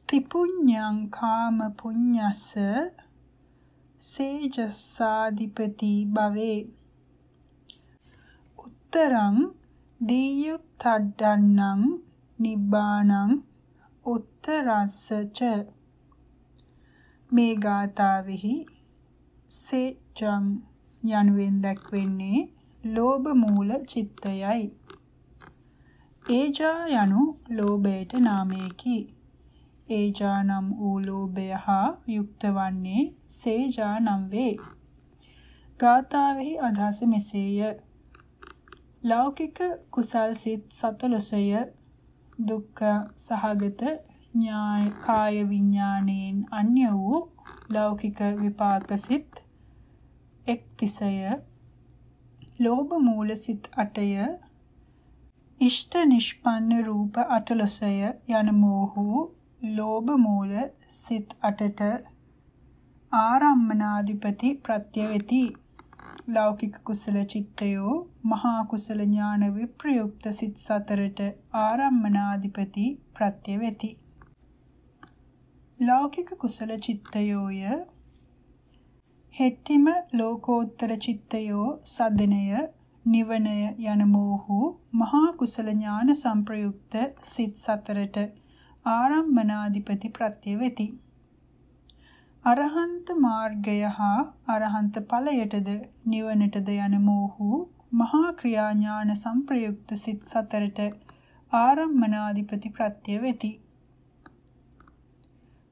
තිපුඤ්ඤං කාම පුඤ්ඤස්ස සේජස්සාධිපති බවේ උත්තරං දීයුත්තඩ්ඩන්නං නිබ්බාණං උත්තරස්සච මේ ගාථාවෙහි සේජං යනුවෙන් දැක්වෙන්නේ ලෝභ මූල චිත්තයයි ඒජා යනු ලෝභයට නාමයකි ඒජා නම් වූ ලෝභය හා යුක්ත වන්නේ සේජා නම් වේ. ගාථාවෙහි අදහස මෙසේය. ලෞකික කුසල් සිත් සතලොසය දුක්ඛ සහගත ඥාය කාය විඥාණයෙන් අන්‍ය වූ ලෞකික විපාක සිත් එක්තිසය ලෝභ මූල සිත් අටය ඉෂ්ඨ නිෂ්පන්න රූප අටලොසය යන මෝහූ ලෝභ මූල සිත් 8ට ආරම්මනාධිපති ප්‍රත්‍යවේති ලෞකික කුසල චිත්තයෝ මහා කුසල ඥාන විප්‍රයුක්ත සිත් 4ට ආරම්මනාධිපති ප්‍රත්‍යවේති ලෞකික කුසල චිත්තයෝය හෙට්ටිම ලෝකෝත්තර චිත්තයෝ සදනය නිවනය යන මෝහු මහා කුසල ඥාන සංප්‍රයුක්ත සිත් 4ට ආරම්භනාධිපති ප්‍රත්‍ය වෙති. අරහන්ත මාර්ගය හා අරහන්ත ඵලයටද නිවනටද යන මෝහු මහා ක්‍රියා ඥාන සංප්‍රයුක්ත සිත් සතරට ආරම්මනාධිපති ප්‍රත්‍ය වෙති.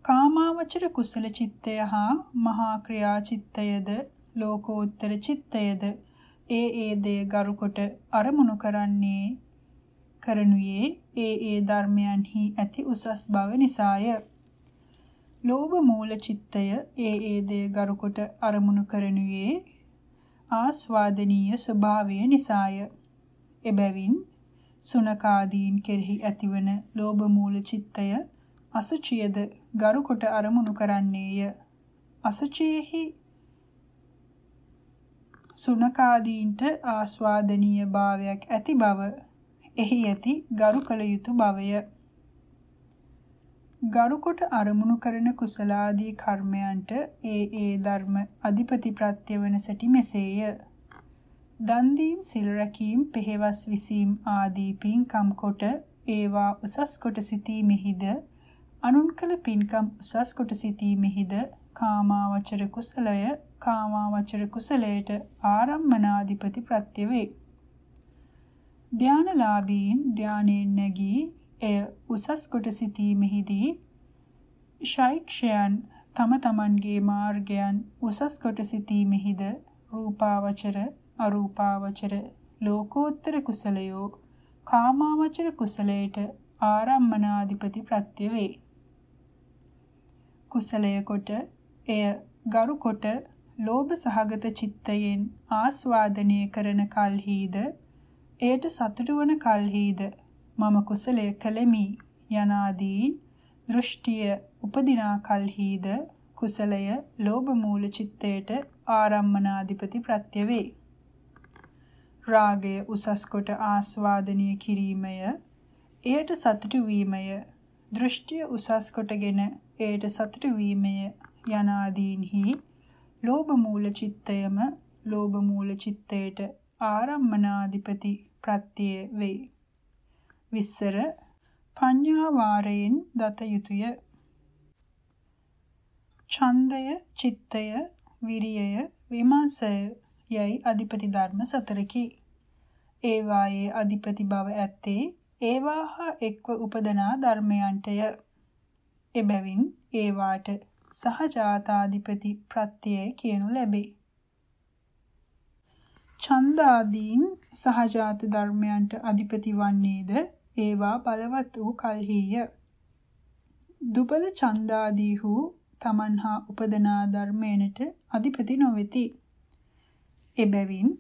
කාමාවචර කුසල චිත්තය හා මහා ක්‍රියා චිත්තයද ලෝකෝත්තර චිත්තයද ඒ ඒ දේ ගරුකොට අරමුණු කරන්නේ කරනුයේ ඒ ඒ ධර්මයන්හි ඇති උසස් බව නිසාය. ලෝභ මූල චිත්තය ඒ ඒ දේ ගරුකොට අරමුණු කරනුයේ ආස්වාදනීය ස්වභාවය නිසාය. එබැවින් සුනකාදීන් කෙරෙහි ඇතිවන ලෝභ මූල චිත්තය අසුචියද ගරුකොට අරමුණු කරන්නේය. අසුචියෙහි සුනකාදීන්ට ආස්වාදනීය භාවයක් ඇති බව එහි ඇති ගරු කළ යුතු බවය. ගරු කොට අරමුණු කරන කුසලාදී කර්මයන්ට ඒ ඒ ධර්ම අධිපති ප්‍රත්‍ය වන සැටි මෙසේය. දන් දීම් සිල් රැකීම් පෙහෙවස් විසීම් ආදී පින්කම් කොට ඒවා උසස් කොට සිටීමේහිද අනුන් කළ පින්කම් උසස් කොට සිටීමේහිද කාමාවචර කුසලය කාමාවචර කුසලයට ආරම්මනාධිපති ප්‍රත්‍ය වේ. ධානලාභීන් ධානයෙන් නැගී එය උසස් කොට සිටීමේදී ශෛක්ෂයන් තම තමන්ගේ මාර්ගයන් උසස් කොට සිටීමේද රූපාවචර අරූපාවචර ලෝකෝත්තර කුසලයෝ කාමාවචර කුසලයට ආරම්මනාධිපති ප්‍රත්‍ය වේ කුසලය කොට එය ගරු කොට ලෝභ සහගත චිත්තයෙන් ආස්වාදනය කරන කල්හිද එයට සතුටු වන කල්හිද මම කුසලය කළෙමි යනාදීන් දෘෂ්ටිය උපදිනා කල්හිද කුසලය ලෝභ මූල චිත්තේට ආරම්මනාධිපති ප්‍රත්‍ය වේ. රාගය උසස් කොට ආස්වාදනය කිරීමය එයට සතුටු වීමය දෘෂ්ටිය උසස් කොටගෙන එයට සතුටු වීමය යනාදීන්හි ලෝභ මූල චිත්තයම ලෝභ මූල චිත්තයට ආරම්මනාධිපති ප්‍රත්‍යය වෙයි. විස්තර පඤ්ඤා වාරයෙන් දත යුතුය. ඡන්දය, චිත්තය, විරියය, විමර්ශය යයි අධිපති ධර්ම සතරකි. ඒවායේ අධිපති බව ඇත්තේ ඒවා හා එක්ව උපදනා ධර්මයන්ටය. එබැවින් ඒවාට සහජාතාධිපති ප්‍රත්‍යය කියනු ලැබේ. ඡන්දාදීන් සහජාත ධර්මයන්ට අධිපති වන්නේද ඒවා බලවත් වූ කල්හිය. දුබල ඡන්දාදීහු තමන්හා උපදනා ධර්මයනට අධිපති නොවෙති. එබැවින්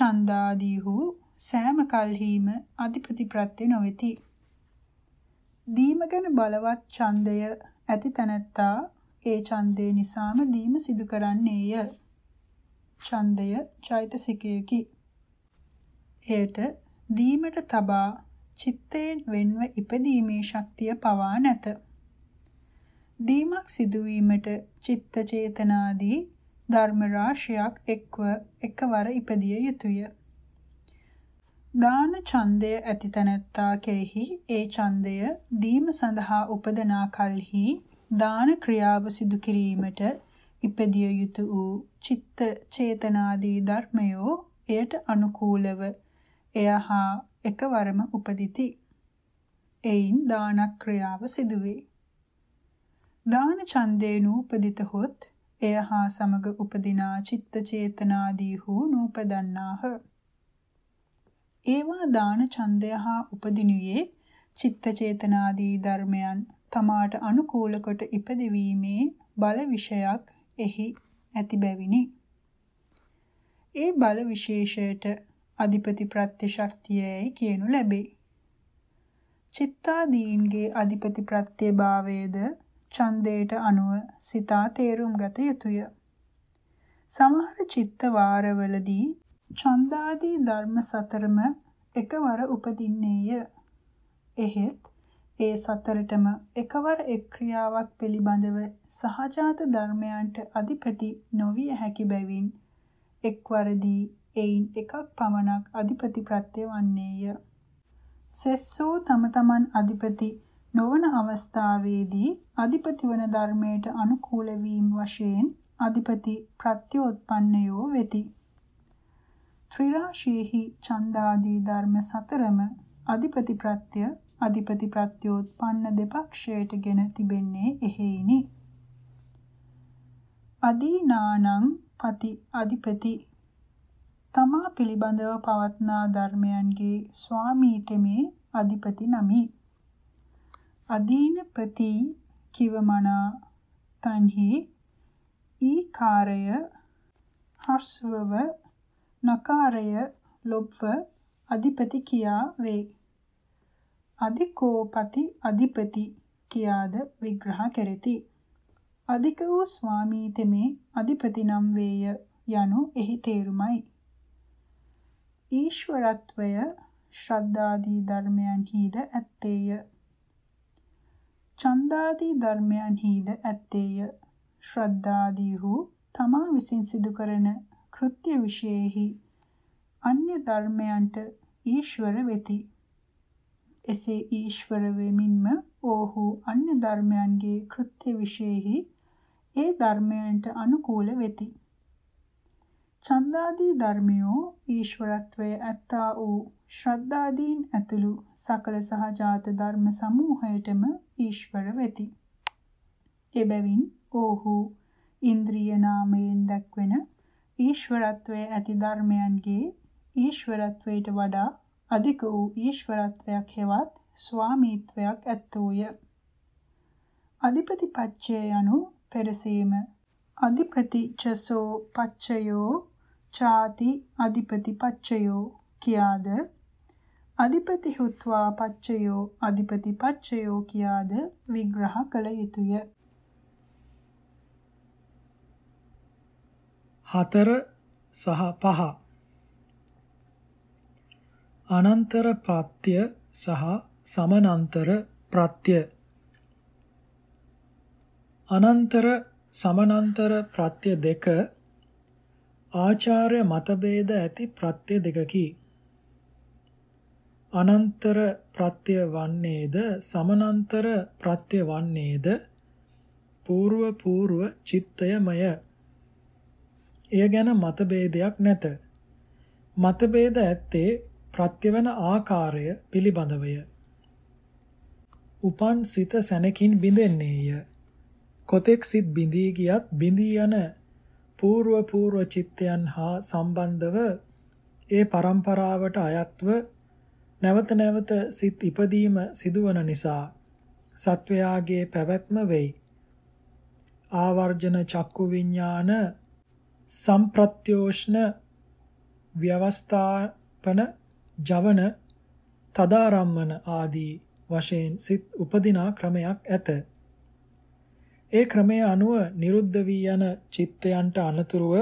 ඡන්දාදීහු සෑම කල්හිම අධිපති ප්‍රත්‍ය නොවෙති. දීම ගැන බලවත් ඡන්දය ඇති තැනැත්තා ඒ ඡන්දේ නිසාම දීම සිදු කරන්නේය. ඡන්දය චෛතසිකයකි. එයට දීමට තබා චිත්තයෙන් වෙන්ව ඉපදීමේ ශක්තිය පවා නැත. දීමක් සිදුවීමට චිත්ත චේතනාදී ධර්ම රාශියක් එක්ව එකවර ඉපදිය යුතුය. දාන ඡන්දය ඇති තැනැත්තා කෙරෙහි ඒ ඡන්දය දීම සඳහා උපදනා කල්හි දාන ක්‍රියාව සිදු කිරීමට ඉපදිය යුතු වූ චිත්ත චේතනාදී ධර්මයෝ එයට අනුකූලව එයහා එකවරම උපදිති. එයින් දාන ක්‍රියාව සිදුවේ. දාන ඡන්දේ නූපදිත හොත් එයහා සමග උපදිනා චිත්ත චේතනාදී හෝ නූපදන්නාහ. ඒවා දාන ඡන්දය හා උපදිනුයේ චිත්ත චේතනාදී ධර්මයන් තමාට අනුකූල කොට ඉපදවීමේ බල විෂයක් එහි ඇති බැවිනි. ඒ බල විශේෂයට අධිපති ප්‍රත්‍ය ශක්තියයි කියනු ලැබේ. චිත්තාදීන්ගේ අධිපති ප්‍රත්‍යභාවයේද ඡන්දයට අනුව සිතා තේරුම් ගත යුතුය. සමහර චිත්ත වාරවලදී ඡන්දාදී ධර්ම සතරම එකවර උපදින්නේය. එහෙත් ඒ සතරටම එකවර එක් ක්‍රියාවක් පිළිබඳව සහජාත ධර්මයන්ට අධිපති නොවිය හැකි බැවින් එක්වරදී එයින් එකක් පමණක් අධිපති ප්‍රත්‍ය වන්නේය. සෙස්සෝ තම තමන් අධිපති නොවන අවස්ථාවේදී අධිපති වන ධර්මයට අනුකූල වීම වශයෙන් අධිපති ප්‍රත්‍යෝත්පන්නයෝ වෙති. ත්‍රිරාශීහි ඡන්දාදී ධර්ම සතරම අධිපති ප්‍රත්‍ය අධිපති ප්‍රත්‍යෝත්පන්න දෙපක්ෂයටගෙන තිබෙන්නේ එහෙයිනි. අදීනානං පති අධිපති තමා පිළිබඳව පවත්නා ධර්මයන්ගේ ස්වාමීතමේ අධිපති නමි. අදීනපති කිවමනා තන්හි ඊකාරය හර්ස්වව නකාරය ලොබ්ව අධිපති කියා වේ. අධිකෝපති අධිපති කියාද විග්‍රහ කෙරෙති. අධික වූ ස්වාමී තෙමේ අධිපති නම් වේය යනු එහි තේරුමයි. ඊශ්වරත්වය ශ්‍රද්ධාදී ධර්මයන්හිද ඇත්තේය. ඡන්දාදී ධර්මයන්හිද ඇත්තේය. ශ්‍රද්ධාදීහු තමා විසින් සිදු කරන කෘත්‍ය විශේෂෙහි අන්‍ය ධර්මයන්ට ඊශ්වර වෙති. එසේ ඊශ්වර වෙමින්ම ඕහු අන්‍ය ධර්මයන්ගේ කෘත්‍ය විශේෂෙහි ඒ ධර්මයන්ට අනුකූල වෙති. ඡන්දාදී ධර්මයෝ ඊශ්වරත්වයේ ඇත්තා වූ ශ්‍රද්ධාදීන් ඇතුළු සකල සහජාත ධර්ම සමූහයටම ඊශ්වර වෙති. එබැවින් ඕහු ඉන්ද්‍රිය නාමයෙන් දක්වන ඊශ්වරත්වයේ ඇති ධර්මයන්ගේ ඊශ්වරත්වයට වඩා අධික වූ ඊශ්වරත්වයක් හෙවත් ස්වාමීත්වයක් ඇත්තෝය. අධිපති පච්චය යනු පෙරසීම අධිපති චසෝ පච්චයෝ ചാති අධිපති පච්චයෝ කියාද අධිපති හුත්වා පච්චයෝ අධිපති පච්චයෝ කියාද විග්‍රහ කළ යුතුය. හතර සහ පහ අනන්තර පත්‍ය සහ සමනන්තර ප්‍රත්‍ය අනන්තර සමනන්තර ප්‍රත්‍ය දෙක ආචාර්ය මතභේද ඇති ප්‍රත්‍ය දෙකකි. අනන්තර ප්‍රත්‍ය වන්නේද සමනන්තර ප්‍රත්‍ය වන්නේද పూర్ව పూర్ව චිත්තයමය. එය ගැන මතභේදයක් නැත. මතභේද ඇත්තේ ප්‍රත්‍යවන ආකාරය පිළිබඳවය. උපන් සිත සැනකින් බිඳෙන්නේය. කොතෙක් සිත් බිඳී ගියත් බිඳී යන పూర్ව పూర్ව චිත්තයන් හා සම්බන්ධව ඒ પરම්පරාවට අයත්ව නැවත නැවත සිත් ඉපදීම සිදුවන නිසා සත්වයාගේ පැවැත්ම වෙයි. ආවර්ජන චක්කු විඥාන සම්ප්‍රත්‍යෝෂ්ණ ව්‍යවස්ථාපන ජවන, තදාරම්මන ආදී වශයෙන් සිත් උපදිනා ක්‍රමයක් ඇත. ඒ ක්‍රමයේ අනුව නිරුද්ධ වී යන චිත්තයන්ට අනතුරුව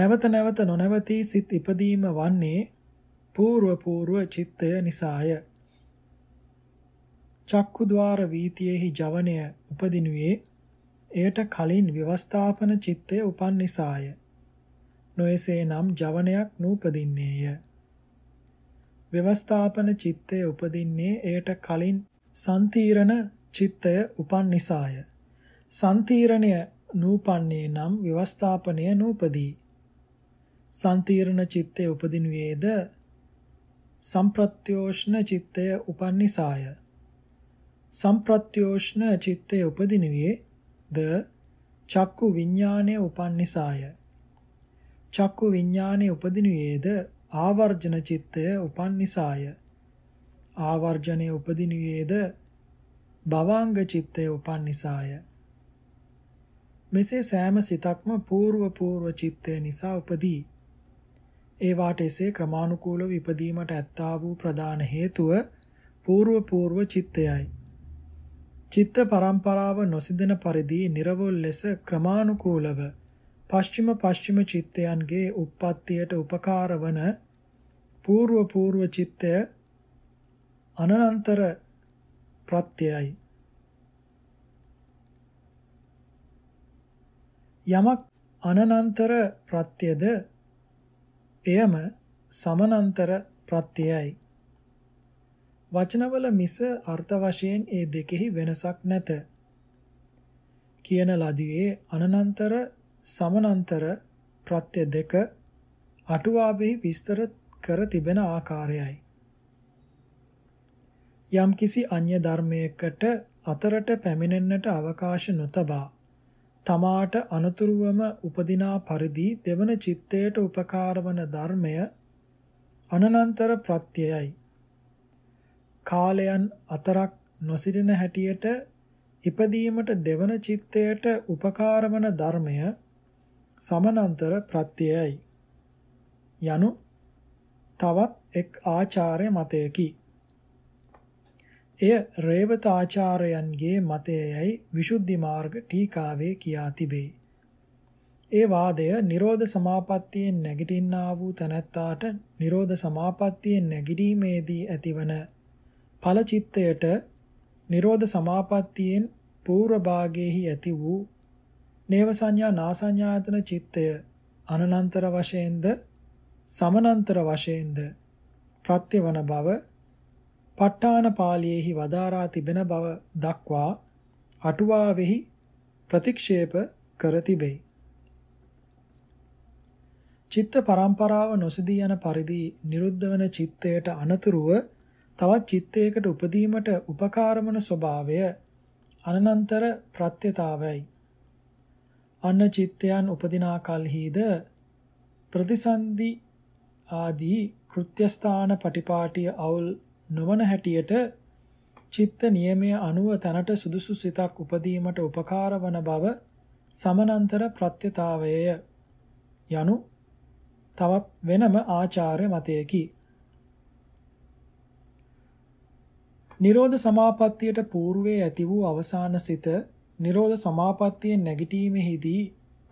නැවත නැවත නොනවතී සිත් ඉපදීම වන්නේ పూర్ව పూర్ව චිත්තය නිසාය. චක්කු ద్వාර වීතියෙහි ජවණය උපදිනුයේ එයට කලින් ව්‍යවස්ථාපන චිත්තය උපන් නිසාය. නොයසේ නම් ජවණයක් නූපදින්නේය. ව්‍යවස්ථාපන චිත්තය උපදින්නේ එයට කලින් සම්තිරණ චිත්තය උපන් නිසාය. සම්තිරණය නූපන්නේ නම් ව්‍යවස්ථාපනය නූපදී. සම්තිරණ චිත්තය උපදිනුයේද සම්ප්‍රත්‍යෝෂ්ණ චිත්තය උපන් නිසාය. සම්ප්‍රත්‍යෝෂ්ණ චිත්තය උපදිනුයේ ද චක්කු විඥානය උපන් නිසාය. චක්කු විඥානය උපදිනුයේද ආවර්ජන චිත්තය උපන් නිසාය ආවර්ජනේ උපදිනුයේද භවංග චිත්තය උපන් නිසාය මෙසේ සෑම සිතක්ම పూర్ව పూర్ව චිත්තය නිසා උපදී ඒ වාට එසේ ක්‍රමානුකූලව ඉපදීමට ඇත්තා වූ ප්‍රධාන හේතුව పూర్ව పూర్ව චිත්තයයි චිත්ත පරම්පරාව නොසිදෙන පරිදි නිර්වෝල් ලෙස ක්‍රමානුකූලව පශ්චිම පශ්චිම චිත්තයන්ගේ උප්පත්තියට උපකාර වන పూర్ව పూర్ව චිත්තය අනනන්තර ප්‍රත්‍යයයි යමක් අනනන්තර ප්‍රත්‍යද එයම සමනන්තර ප්‍රත්‍යයයි වචනවල මිස අර්ථ වශයෙන් ඒ දෙකෙහි වෙනසක් නැත කියන ලදියේ අනනන්තර සමානතර ප්‍රත්‍ය දෙක අටුවාවෙහි විස්තර කර තිබෙන ආකාරයයි. යම්කිසි අන්‍ය ධර්මයකට අතරට පැමිණෙන්නට අවකාශ නොතබා තමාට අනතුරුවම උපදිනා පරිදි දෙවන චිත්තයට උපකාරවන ධර්මය අනනන්තර ප්‍රත්‍යයයි. කාලයන් අතරක් නොසිටින හැටියට ඉපදීමට දෙවන චිත්තයට උපකාරවන ධර්මය සමානතර ප්‍රත්‍යයයි යනු තවත් එක් ආචාර්ය මතයකි. එය රේවත ආචාර්යයන්ගේ මතයයි විසුද්ධි මාර්ග ටීකාවේ කියා තිබේ. ඒ වාදය Nirodha Samapattiyen නැගිටින්නා වූ තැනැත්තාට Nirodha Samapattiyen නැගිටීමේදී ඇතිවන ඵල චිත්තයට Nirodha Samapattiyen පූර්ව භාගයේහි ඇති වූ නේව සංඥා නා සංඥායතන චිත්තය අනනන්තර වශයෙන්ද සමනන්තර වශයෙන්ද ප්‍රත්‍යවන බව ප ဋ ාණ පාළියේහි වදාරා තිබෙන බව දක්වා අටුවාවෙහි ප්‍රතික්ෂේප කර තිබේ. චිත්ත පරම්පරාව නොසිදී යන පරිදි නිරුද්ධ වන චිත්තයට අනතුරුව තවත් චිත්තයකට උපදීමට උපකාරමන ස්වභාවය අනනන්තර ප්‍රත්‍යතාවයයි. අන චිත්තයන් උපදිනා කල්හිද ප්‍රතිසන්දි ආදී කෘත්‍යස්ථාන පටිපාටිය අවුල් නොවන හැටියට චිත්ත නියමය අනුව තනට සුදුසු සිතක් උපදීමට උපකාර වන බව සමනන්තර ප්‍රත්‍යතාවය යනු තවත් වෙනම ආචාර්ය මතයකි. නිරෝධ සමාපත්තියට పూర్වයේ ඇති වූ අවසාන සිත නිරෝධ සමාපත්තිය නැගිටීමේදී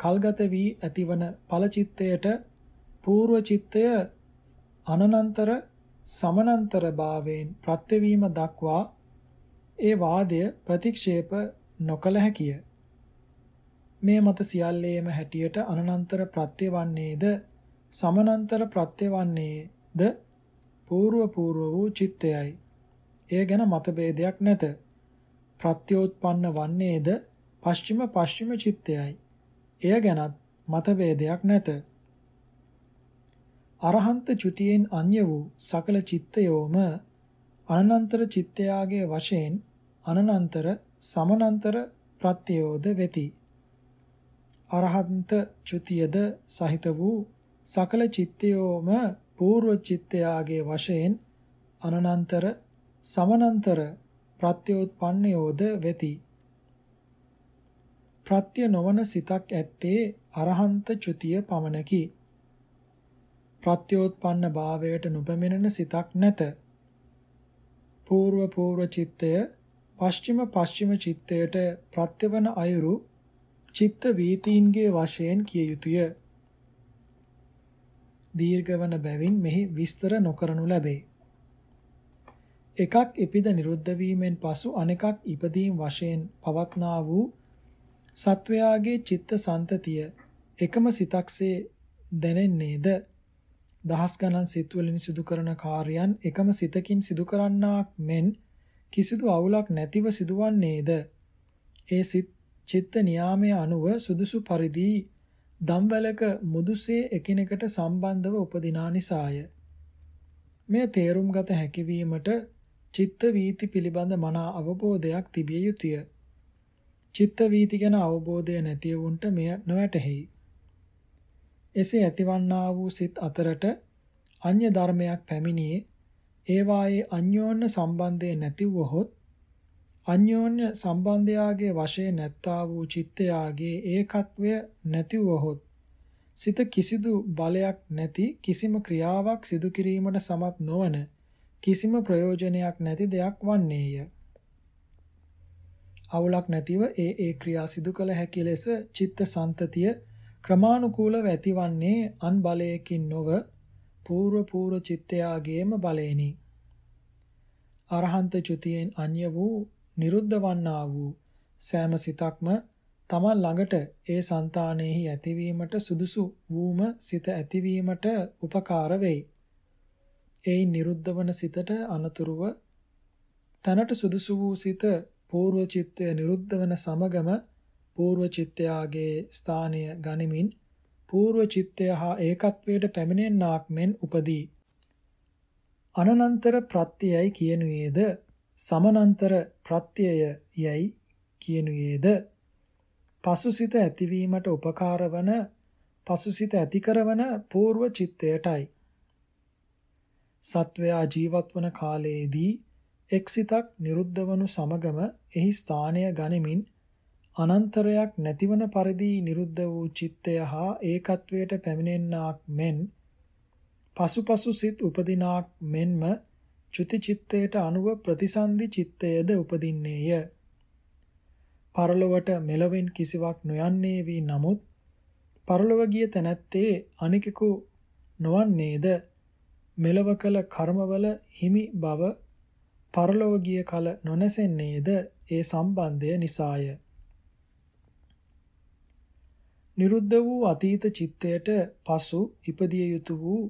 කල්ගත වී ඇතිවන ඵලචිත්තයට పూర్ව චිත්තය අනනන්තර සමනන්තර භාවයෙන් ප්‍රත්‍යවීම දක්වා ඒ වාදය ප්‍රතික්ෂේප නොකළ හැකිය මේ මත සියල්ලේම හැටියට අනනන්තර ප්‍රත්‍යවන්නේද සමනන්තර ප්‍රත්‍යවන්නේද పూర్ව పూర్ව වූ චිත්තයයි එය ගැන මතභේදයක් නැත ප්‍රත්‍යෝත්පන්න වන්නේද පශ්චිම පශ්චිම චිත්තයයි. එය ගැනත් මතභේදයක් නැත. අරහන්ත චුතියෙන් අන්‍ය වූ සකල චිත්තයෝම අනනන්තර චිත්තයාගේ වශයෙන් අනනන්තර සමනන්තර ප්‍රත්‍යයෝද වෙති. අරහන්ත චුතියද සහිත වූ සකල චිත්තයෝම పూర్ව චිත්තයාගේ වශයෙන් අනනන්තර සමනන්තර ප්‍රත්‍යෝත්පන්නයෝද වෙති. ප්‍රත්‍ය නොවන සිතක් ඇත්තේ අරහන්ත චුතිය පමණකි. ප්‍රත්‍යෝත්පන්න භාවයට නොපැමිණෙන සිතක් නැත. පූර්ව පූර්ව චිත්තය පශ්චිම පශ්චිම චිත්තයට ප්‍රත්‍යවන අයුරු චිත්ත වීතීන්ගේ වශයෙන් කිය යුතුය. දීර්ඝවන බැවින් මෙහි විස්තර නොකරනු ලැබේ. එකක් ඉපිද නිරුද්ධ වීමෙන් පසු අනෙකක් ඉපදීම් වශයෙන් පවත්නා වූ සත්වයාගේ චිත්ත සන්තතිය එකම සිතක්සේ දැනෙන්නේද දහස් ගණන් සිත්වලින් සිදු කරන කාර්යයන් එකම සිතකින් සිදු කරන්නාක් මෙන් කිසිදු අවුලක් නැතිව සිදුවන්නේද ඒ සිත් චිත්ත නියාමයේ අනුව සුදුසු පරිදි දම්වැලක මුදුසේ එකිනෙකට සම්බන්ධව උපදිනා නිසාය මෙය තේරුම් ගත හැකිවීමට චිත්ත වීති පිළිබඳ මන අවබෝධයක් තිබිය යුතුය. චිත්ත වීති ගැන අවබෝධය නැති වුන්ට මෙය නොවැටහෙයි. එසේ ඇතිවන්නා වූ සිත් අතරට අන්‍ය ධර්මයක් පැමිණියේ ඒවායේ අන්‍යෝන්‍ය සම්බන්ධය නැති වූහොත් අන්‍යෝන්‍ය සම්බන්ධයාගේ වශයේ නැත්තා වූ චිත්තයාගේ ඒකත්වය නැති වූහොත් සිත කිසිදු බලයක් නැති කිසිම ක්‍රියාවක් සිදු කිරීමට සමත් නොවන කිසිම ප්‍රයෝජනයක් නැති දෙයක් වන්නේය. අවුලක් නැතිව ඒ ඒ ක්‍රියා සිදු කළ හැකි ලෙස චිත්ත සන්තතිය ක්‍රමානුකූලව ඇතිවන්නේ අන් බලයකින් නොව పూర్ව పూర్ව චිත්තයාගේම බලෙනි. අරහන්ත චුතියෙන් අන්‍ය වූ නිරුද්ධ වන්නා වූ සෑම සිතක්ම තමන් ළඟට ඒ సంతානෙහි ඇතිවීමට සුදුසු වූම සිත ඇතිවීමට උපකාර වෙයි. එයි නිරුද්ධ වන සිතට අනතුරුව තනට සුදුසු වූ සිත పూర్ව චිත්තය නිරුද්ධ වන සමගම పూర్ව චිත්තයාගේ ස්ථානය ගනිමින් పూర్ව චිත්තය හා ඒකත්වයට පැමිණෙන්නාක් මෙන් උපදී අනනන්තර ප්‍රත්‍යයයි කියනුයේද සමනන්තර ප්‍රත්‍යය යයි කියනුයේද පසුසිත ඇතිවීමට උපකාර වන පසුසිත ඇති කරවන పూర్ව චිත්තයටයි සත්වයා ජීවත් වන කාලයේදී එක්සිතක් නිරුද්ධ වනු සමගම එහි ස්ථානය ගනිමින් අනන්තරයක් නැතිවන පරිදි නිරුද්ධ වූ චිත්තය හා ඒකත්වයට පැමිණෙන්නාක් මෙන් පසුපසු සිත් උපදිනාක් මෙන්ම චුති චිත්තයට අනුව ප්‍රතිසන්දි චිත්තයද උපදින්නේය. පරලොවට මෙලොවෙන් කිසිවක් නොයන්නේ වී නමුත් පරලොව ගිය තැනැත්තේ අනිකෙකු නොවන්නේද මෙලව කළ කර්මවල හිමි බව පරලොව ගිය කල නොනැසෙන්නේද ඒ සම්බන්ධය නිසාය. නිරුද්ධ වූ අතීත චිත්තයට පසු ඉපදිය යුතු වූ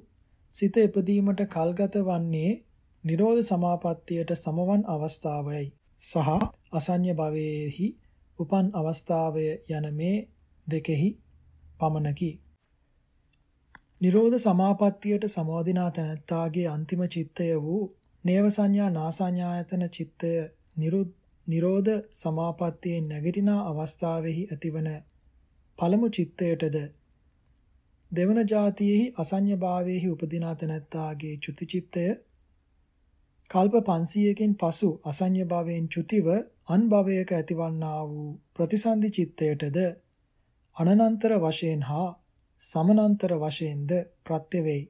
සිත ඉපදීමට කල්ගත වන්නේ නිරෝධ සමාපත්තියට සමවන් අවස්ථාවයි සහ අසඤ්ඤ භවයේහි උපන් අවස්ථාවය යන මේ දෙකෙහි පමණකි. නිරෝධ සමාපත්තියට සමාදිනා තැනැත්තාගේ අන්තිම චිත්තය වූ නේව සංඥා නාසඤ්ඤායතන චිත්තය නිරෝධ සමාපත්තියේ නැගිටින අවස්ථාවෙහි ඇතිවන පළමු චිත්තයටද දෙවන જાතියෙහි අසඤ්ඤ භාවයේහි උපදිනා තැනැත්තාගේ චුති චිත්තය කල්ප 500කින් පසු අසඤ්ඤ භාවයෙන් චුතිව අන් භවයක ඇතිවන්නා වූ ප්‍රතිසන්දි චිත්තයටද අනනන්තර වශයෙන් හා සමානතර වශයෙන්ද ප්‍රත්‍ය වේයි.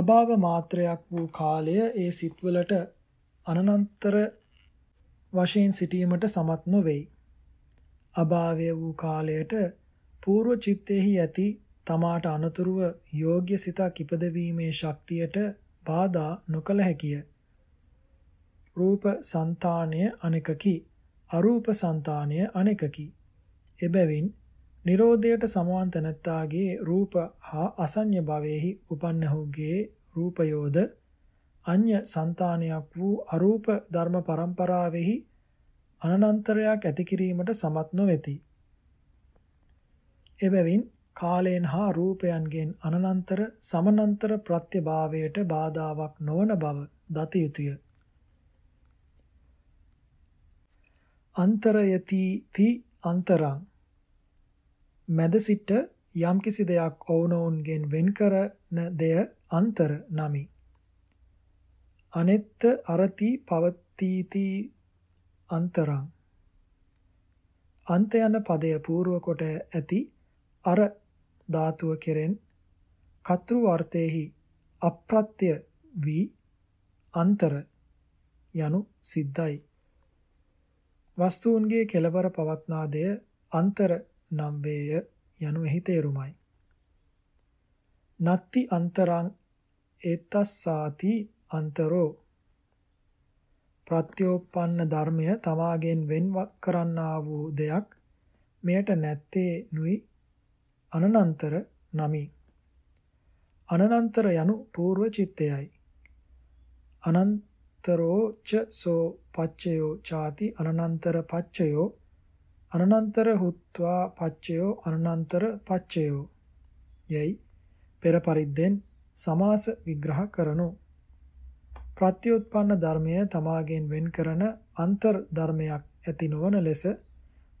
අභාව මාත්‍රයක් වූ කාලය ඒ සිත්වලට අනනන්තර වශයෙන් සිටීමට සමත් නොවේයි. අභාවය වූ කාලයට పూర్ව චිත්තේහි ඇති තමාට අනතුරුව යෝග්‍ය සිතක් ඉපදවීමේ ශක්තියට බාධා නොකළ හැකිය. රූප సంతාණය අනෙකකි. අරූප సంతාණය අනෙකකි. එබැවින් නිරෝධයට සමවන් තැනැත්තාගේ රූප හා අසඤ්ඤ භවෙහි උපන්නහුගේ රූපයෝද අඤ්ඤ సంతානයක් වූ අරූප ධර්ම පරම්පරාවෙහි අනනන්තරයක් ඇති කිරීමට සමත් නොවේති. එබැවින් කාලයෙන් හා රූපයන්ගෙන් අනනන්තර සමනන්තර ප්‍රත්‍යභාවයට බාධාවක් නොවන බව දත යුතුය. අන්තරයති ති අන්තරං මැද සිට යම්කිසි දෙයක් ඔවුනොවුන්ගෙන් වෙන්කරන දෙය අන්තර නමි. අනෙත්ත අරති පවත්තීති අන්තරං. අන්ත යන පදය పూర్ව කොට ඇති අර ධාතුව කෙරෙන් කතෘ වර්තේහි අප්‍රත්‍ය වී අන්තර යනු සිද්ධයි. වස්තුන්ගේ කෙලවර පවත්නා දෙය අන්තර නම් වේය යනු එහි තේරුමයි. නත්ති අන්තරං ඒතස්සාති අන්තරෝ ප්‍රත්‍යෝපන්න ධර්මය තමාගෙන් වෙන් කරන්නා වූ දෙයක් මෙයට නැත්තේ නුයි අනනන්තර නමි. අනනන්තර යනු పూర్ව චිත්තයයි. අනන්තරෝ ච සෝ පච්චයෝ ചാති අනනන්තර පච්චයෝ අනනන්තර හුත්වා පච්චයෝ අනනන්තර පච්චයෝ යයි පෙර පරිද්දෙන් සමාස විග්‍රහ කරනු ප්‍රත්‍යুৎපන්න ධර්මය තමාගෙන් වෙන් කරන අන්තර් ධර්මයක් ඇති නොවන ලෙස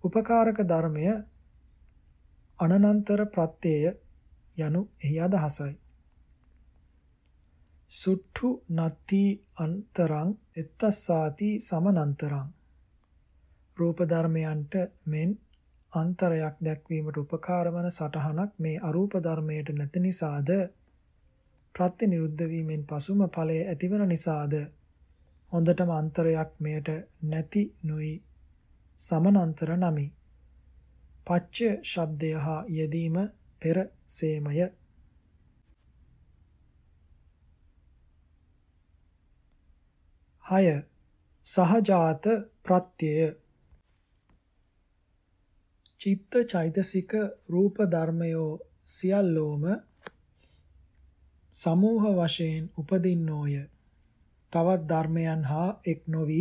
උපකාරක ධර්මය අනනන්තර ප්‍රත්‍යය යනු එහි අදහසයි සුට්ටු නත්ති අන්තරං එත්තස්සාති සමනන්තරං රූප ධර්මයන්ට මෙන් අන්තරයක් දැක්වීමට උපකාර වන සටහනක් මේ අරූප ධර්මයට නැති නිසාද ප්‍රත්‍යනිරුද්ධ වීමෙන් පසුම ඵලය ඇතිවන නිසාද හොඳටම අන්තරයක් මෙයට නැති නොයි සමනන්තර නමි පච්ච ශබ්දය හා යෙදීම පෙර සේමය හය සහජාත ප්‍රත්‍යය චිත්ත චෛතසික රූප ධර්මයෝ සියල්ලෝම සමූහ වශයෙන් උපදින්නෝය. තවත් ධර්මයන් හා එක් නොවි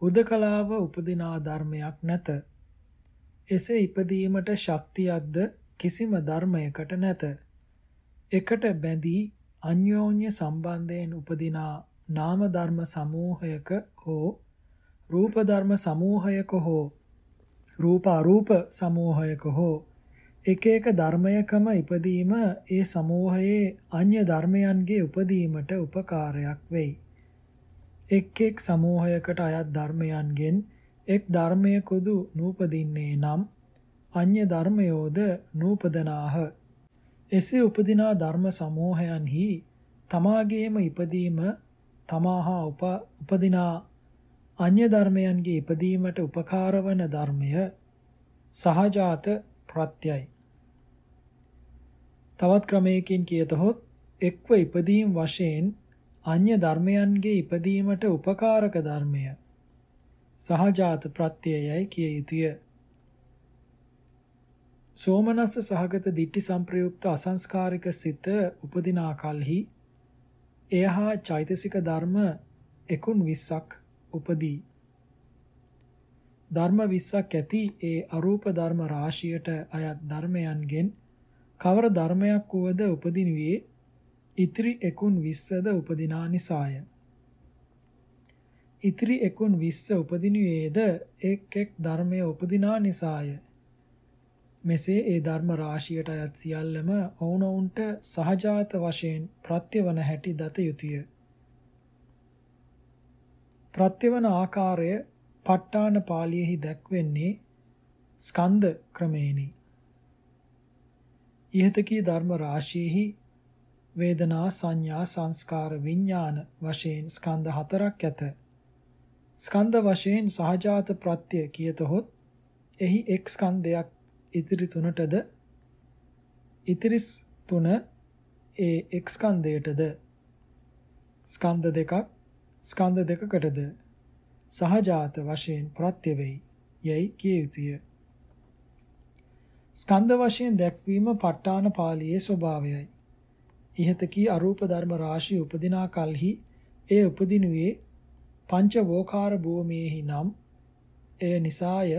හුදකලාව උපදිනා ධර්මයක් නැත. එසේ ඉපදීමට ශක්තියක්ද කිසිම ධර්මයකට නැත. එකට බැඳී අන්‍යෝන්‍ය සම්බන්ධයෙන් උපදිනා නාම ධර්ම සමූහයක හෝ රූප ධර්ම සමූහයක හෝ රූප අරූප සමූහයක හෝ එක එක ධර්මයකම ඉපදීම ඒ සමූහයේ අන්‍ය ධර්මයන්ගේ උපදීමට උපකාරයක් වෙයි. එක් එක් සමූහයකට අයත් ධර්මයන්ගෙන් එක් ධර්මයකුදු නූපදින්නේ නම් අන්‍ය ධර්මයෝද නූපදනාහ. එසේ උපදිනා ධර්ම සමූහයන්හි තමාගේම ඉපදීම තමා හා උපදිනා අන්‍ය ධර්මයන්ගේ ඉපදීමට උපකාර වන ධර්මය සහජාත ප්‍රත්‍යයි. තවත් ක්‍රමයකින් කියතහොත් එක්ව ඉපදීම් වශයෙන් අන්‍ය ධර්මයන්ගේ ඉපදීමට උපකාරක ධර්මය සහජාත ප්‍රත්‍යයයි කිය යුතුය. සෝමනස්ස සහගත දිට්ටි සම්ප්‍රයුක්ත අසංස්කාරික සිත උපදිනා කලෙහි එයහා චෛතසික ධර්ම 120ක් උපදී. ධර්ම 20ක් ඇති ඒ අරූප ධර්ම රාශියට අයත් ධර්මයන්ගෙන් කවර ධර්මයක් වුවද උපදිනුවේ ඉතිරි 120ද උපදිනා නිසාය. ඉතිරි 120 උපදිනුවේද එක් එක් ධර්මයේ උපදිනා නිසාය. මෙසේ ඒ ධර්ම රාශියට අයත් සියල්ලම ඔවුනොවුන්ට සහජාත වශයෙන් ප්‍රත්‍යවන හැටි දත යුතුය. ප්‍රත්‍යවන ආකාරය ප ဋ ාණ පාළියේහි දැක්වෙන්නේ ස්කන්ධ ක්‍රමේණි. ইহතකී ධර්ම රාශියේහි වේදනා සංඥා සංස්කාර විඥාන වශයෙන් ස්කන්ධ හතරක් ඇත. ස්කන්ධ වශයෙන් සහජාත ප්‍රත්‍ය කියතොත් එහි එක් ස්කන්ධයක් ඉතිරි තුනටද ඉතිරිස් තුන ඒ එක් ස්කන්ධයටද ස්කන්ධ දෙකක් ස්කන්ධ දෙකකටද සහජාත වශයෙන් ප්‍රත්‍ය වෙයි යයි කිය යුතුය. ස්කන්ධ වශයෙන් දැක්වීම ප ဋ ාණ පාළියේ ස්වභාවයයි. ইহත කී අරූප ධර්ම රාශිය උපදිනා කලෙහි එය උපදිනුවේ පංච වෝකාර භූමියේහි නම් එය නිසාය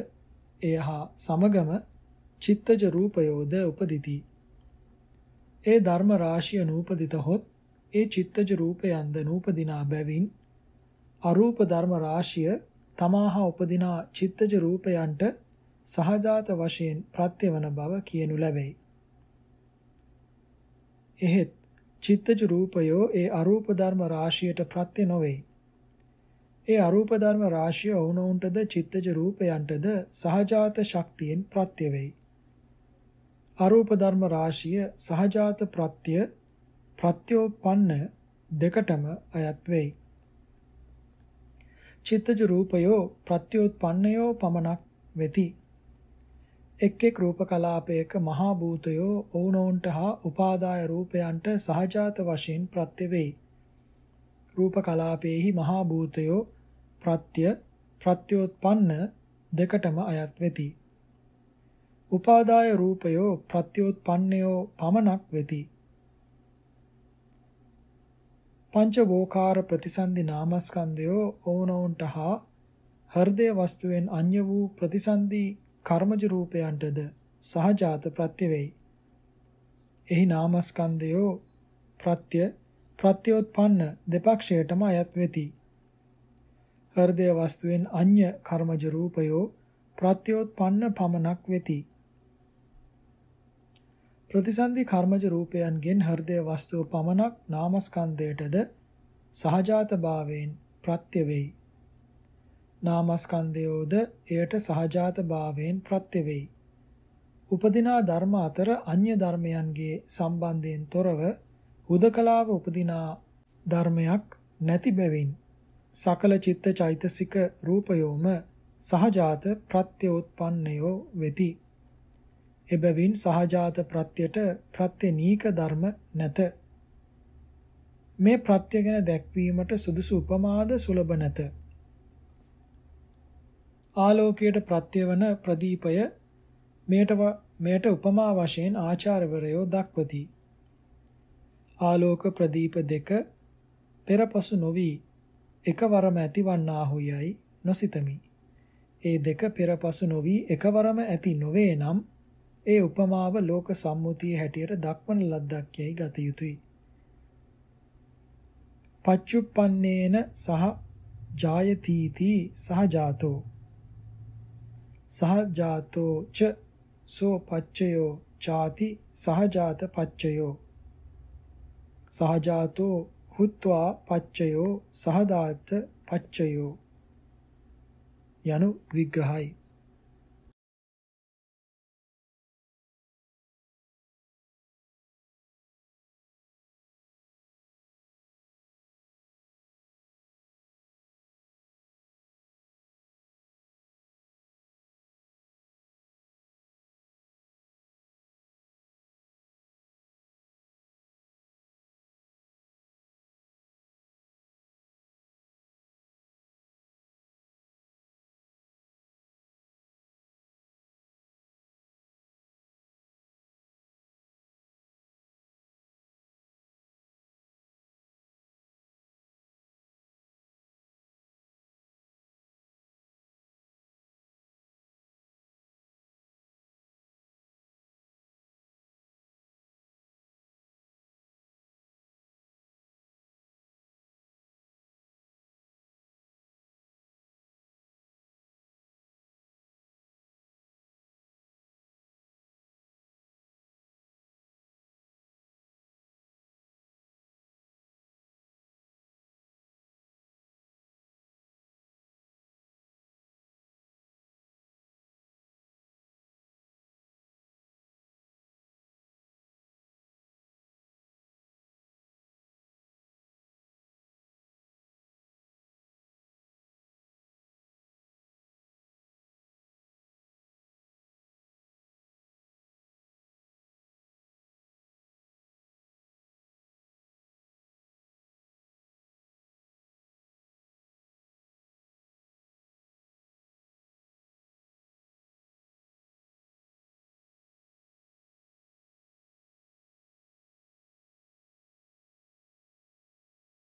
එයහා සමගම චිත්තජ රූපයෝද උපදිති. ඒ ධර්ම රාශිය නූපදිත හොත් ඒ චිත්තජ රූපයන්ද නූපදිනා බැවින් අරූප ධර්ම රාශිය තමාහා උපදිනා චිත්තජ රූපයන්ට සහජාත වශයෙන් ප්‍රත්‍යවන බව කියනු ලැබෙයි. එහෙත් චිත්තජ රූපයෝ ඒ අරූප ධර්ම රාශියට ප්‍රත්‍ය නොවේ. ඒ අරූප ධර්ම රාශිය වුණොන්ටද චිත්තජ රූපයන්ටද සහජාත ශක්තියෙන් ප්‍රත්‍ය වෙයි. අරූප ධර්ම රාශිය සහජාත ප්‍රත්‍ය ප්‍රත්‍යෝපන්න දෙකටම අයත් වෙයි. චිත්තජ රූපයෝ ප්‍රත්‍යෝත්පන්නයෝ පමණක් වෙති. එක් එක් රූප කලාපයක මහා භූතයෝ ඔවුනොවුන්ට හා උපාදාය රූපයන්ට සහජාත වශයෙන් ප්‍රත්‍ය වෙයි. රූප කලාපයේහි මහා භූතයෝ ප්‍රත්‍ය ප්‍රත්‍යෝත්පන්න දෙකටම අයත් වෙති. උපාදාය රූපයෝ ප්‍රත්‍යෝත්පන්නයෝ පමණක් වෙති. පංචවෝකාර ප්‍රතිසන්දි නාමස්කන්ධයෝ ඕනෝන්ට හා හෘදය වස්තුවෙන් අන්‍ය වූ ප්‍රතිසන්දි කර්මජ රූපයන්ටද සහජාත ප්‍රත්‍ය වෙයි. එහි නාමස්කන්ධයෝ ප්‍රත්‍ය ප්‍රත්‍යෝත්පන්න දෙපක්ෂයටම අයත් වෙති. හෘදය වස්තුවෙන් අන්‍ය කර්මජ රූපයෝ ප්‍රත්‍යෝත්පන්න පමණක් වෙති. ප්‍රතිසන්දි කර්මජ රූපයන්ගෙන් හෘදය වස්තුව පමණක් නාමස්කන්ධයටද සහජාත භාවයෙන් ප්‍රත්‍ය වෙයි. නාමස්කන්ධයෝද එයට සහජාත භාවයෙන් ප්‍රත්‍ය වෙයි. උපදිනා ධර්ම අතර අන්‍ය ධර්මයන්ගේ සම්බන්ධයෙන් තොරව හුදකලාව උපදිනා ධර්මයක් නැති බැවින් සකල චිත්ත චෛතසික රූපයෝම සහජාත ප්‍රත්‍යෝත්පන්නයෝ වෙති. එබැවින් සහජාත ප්‍රත්‍යයට ප්‍රත්‍යනීක ධර්ම නැත. මේ ප්‍රත්‍ය ගැන දැක්වීමට සුදුසු උපමාද සුලභ නැත. ආලෝකයට ප්‍රත්‍යවන ප්‍රදීපය මෙයට මෙයට උපමා වශයෙන් ආචාර්යවරයෝ දක්වති. ආලෝක ප්‍රදීප දෙක පෙරපසු නොවි එකවරම ඇතිවන්නාහුයයි නොසිතමි. ඒ දෙක පෙරපසු නොවි එකවරම ඇති නොවේ නම් ඒ උපමාව ලෝක සම්මුතිය හැටියට දක්වන ලද්දක් යයි ගත යුතුය. පච්චුප්පන්නේන සහ ජායතිති සහජාතෝ සහජාතෝ ච සෝ පච්චයෝ ചാති සහජාත පච්චයෝ සහජාතෝ හුත්වා පච්චයෝ සහදාත පච්චයෝ යනු විග්‍රහයි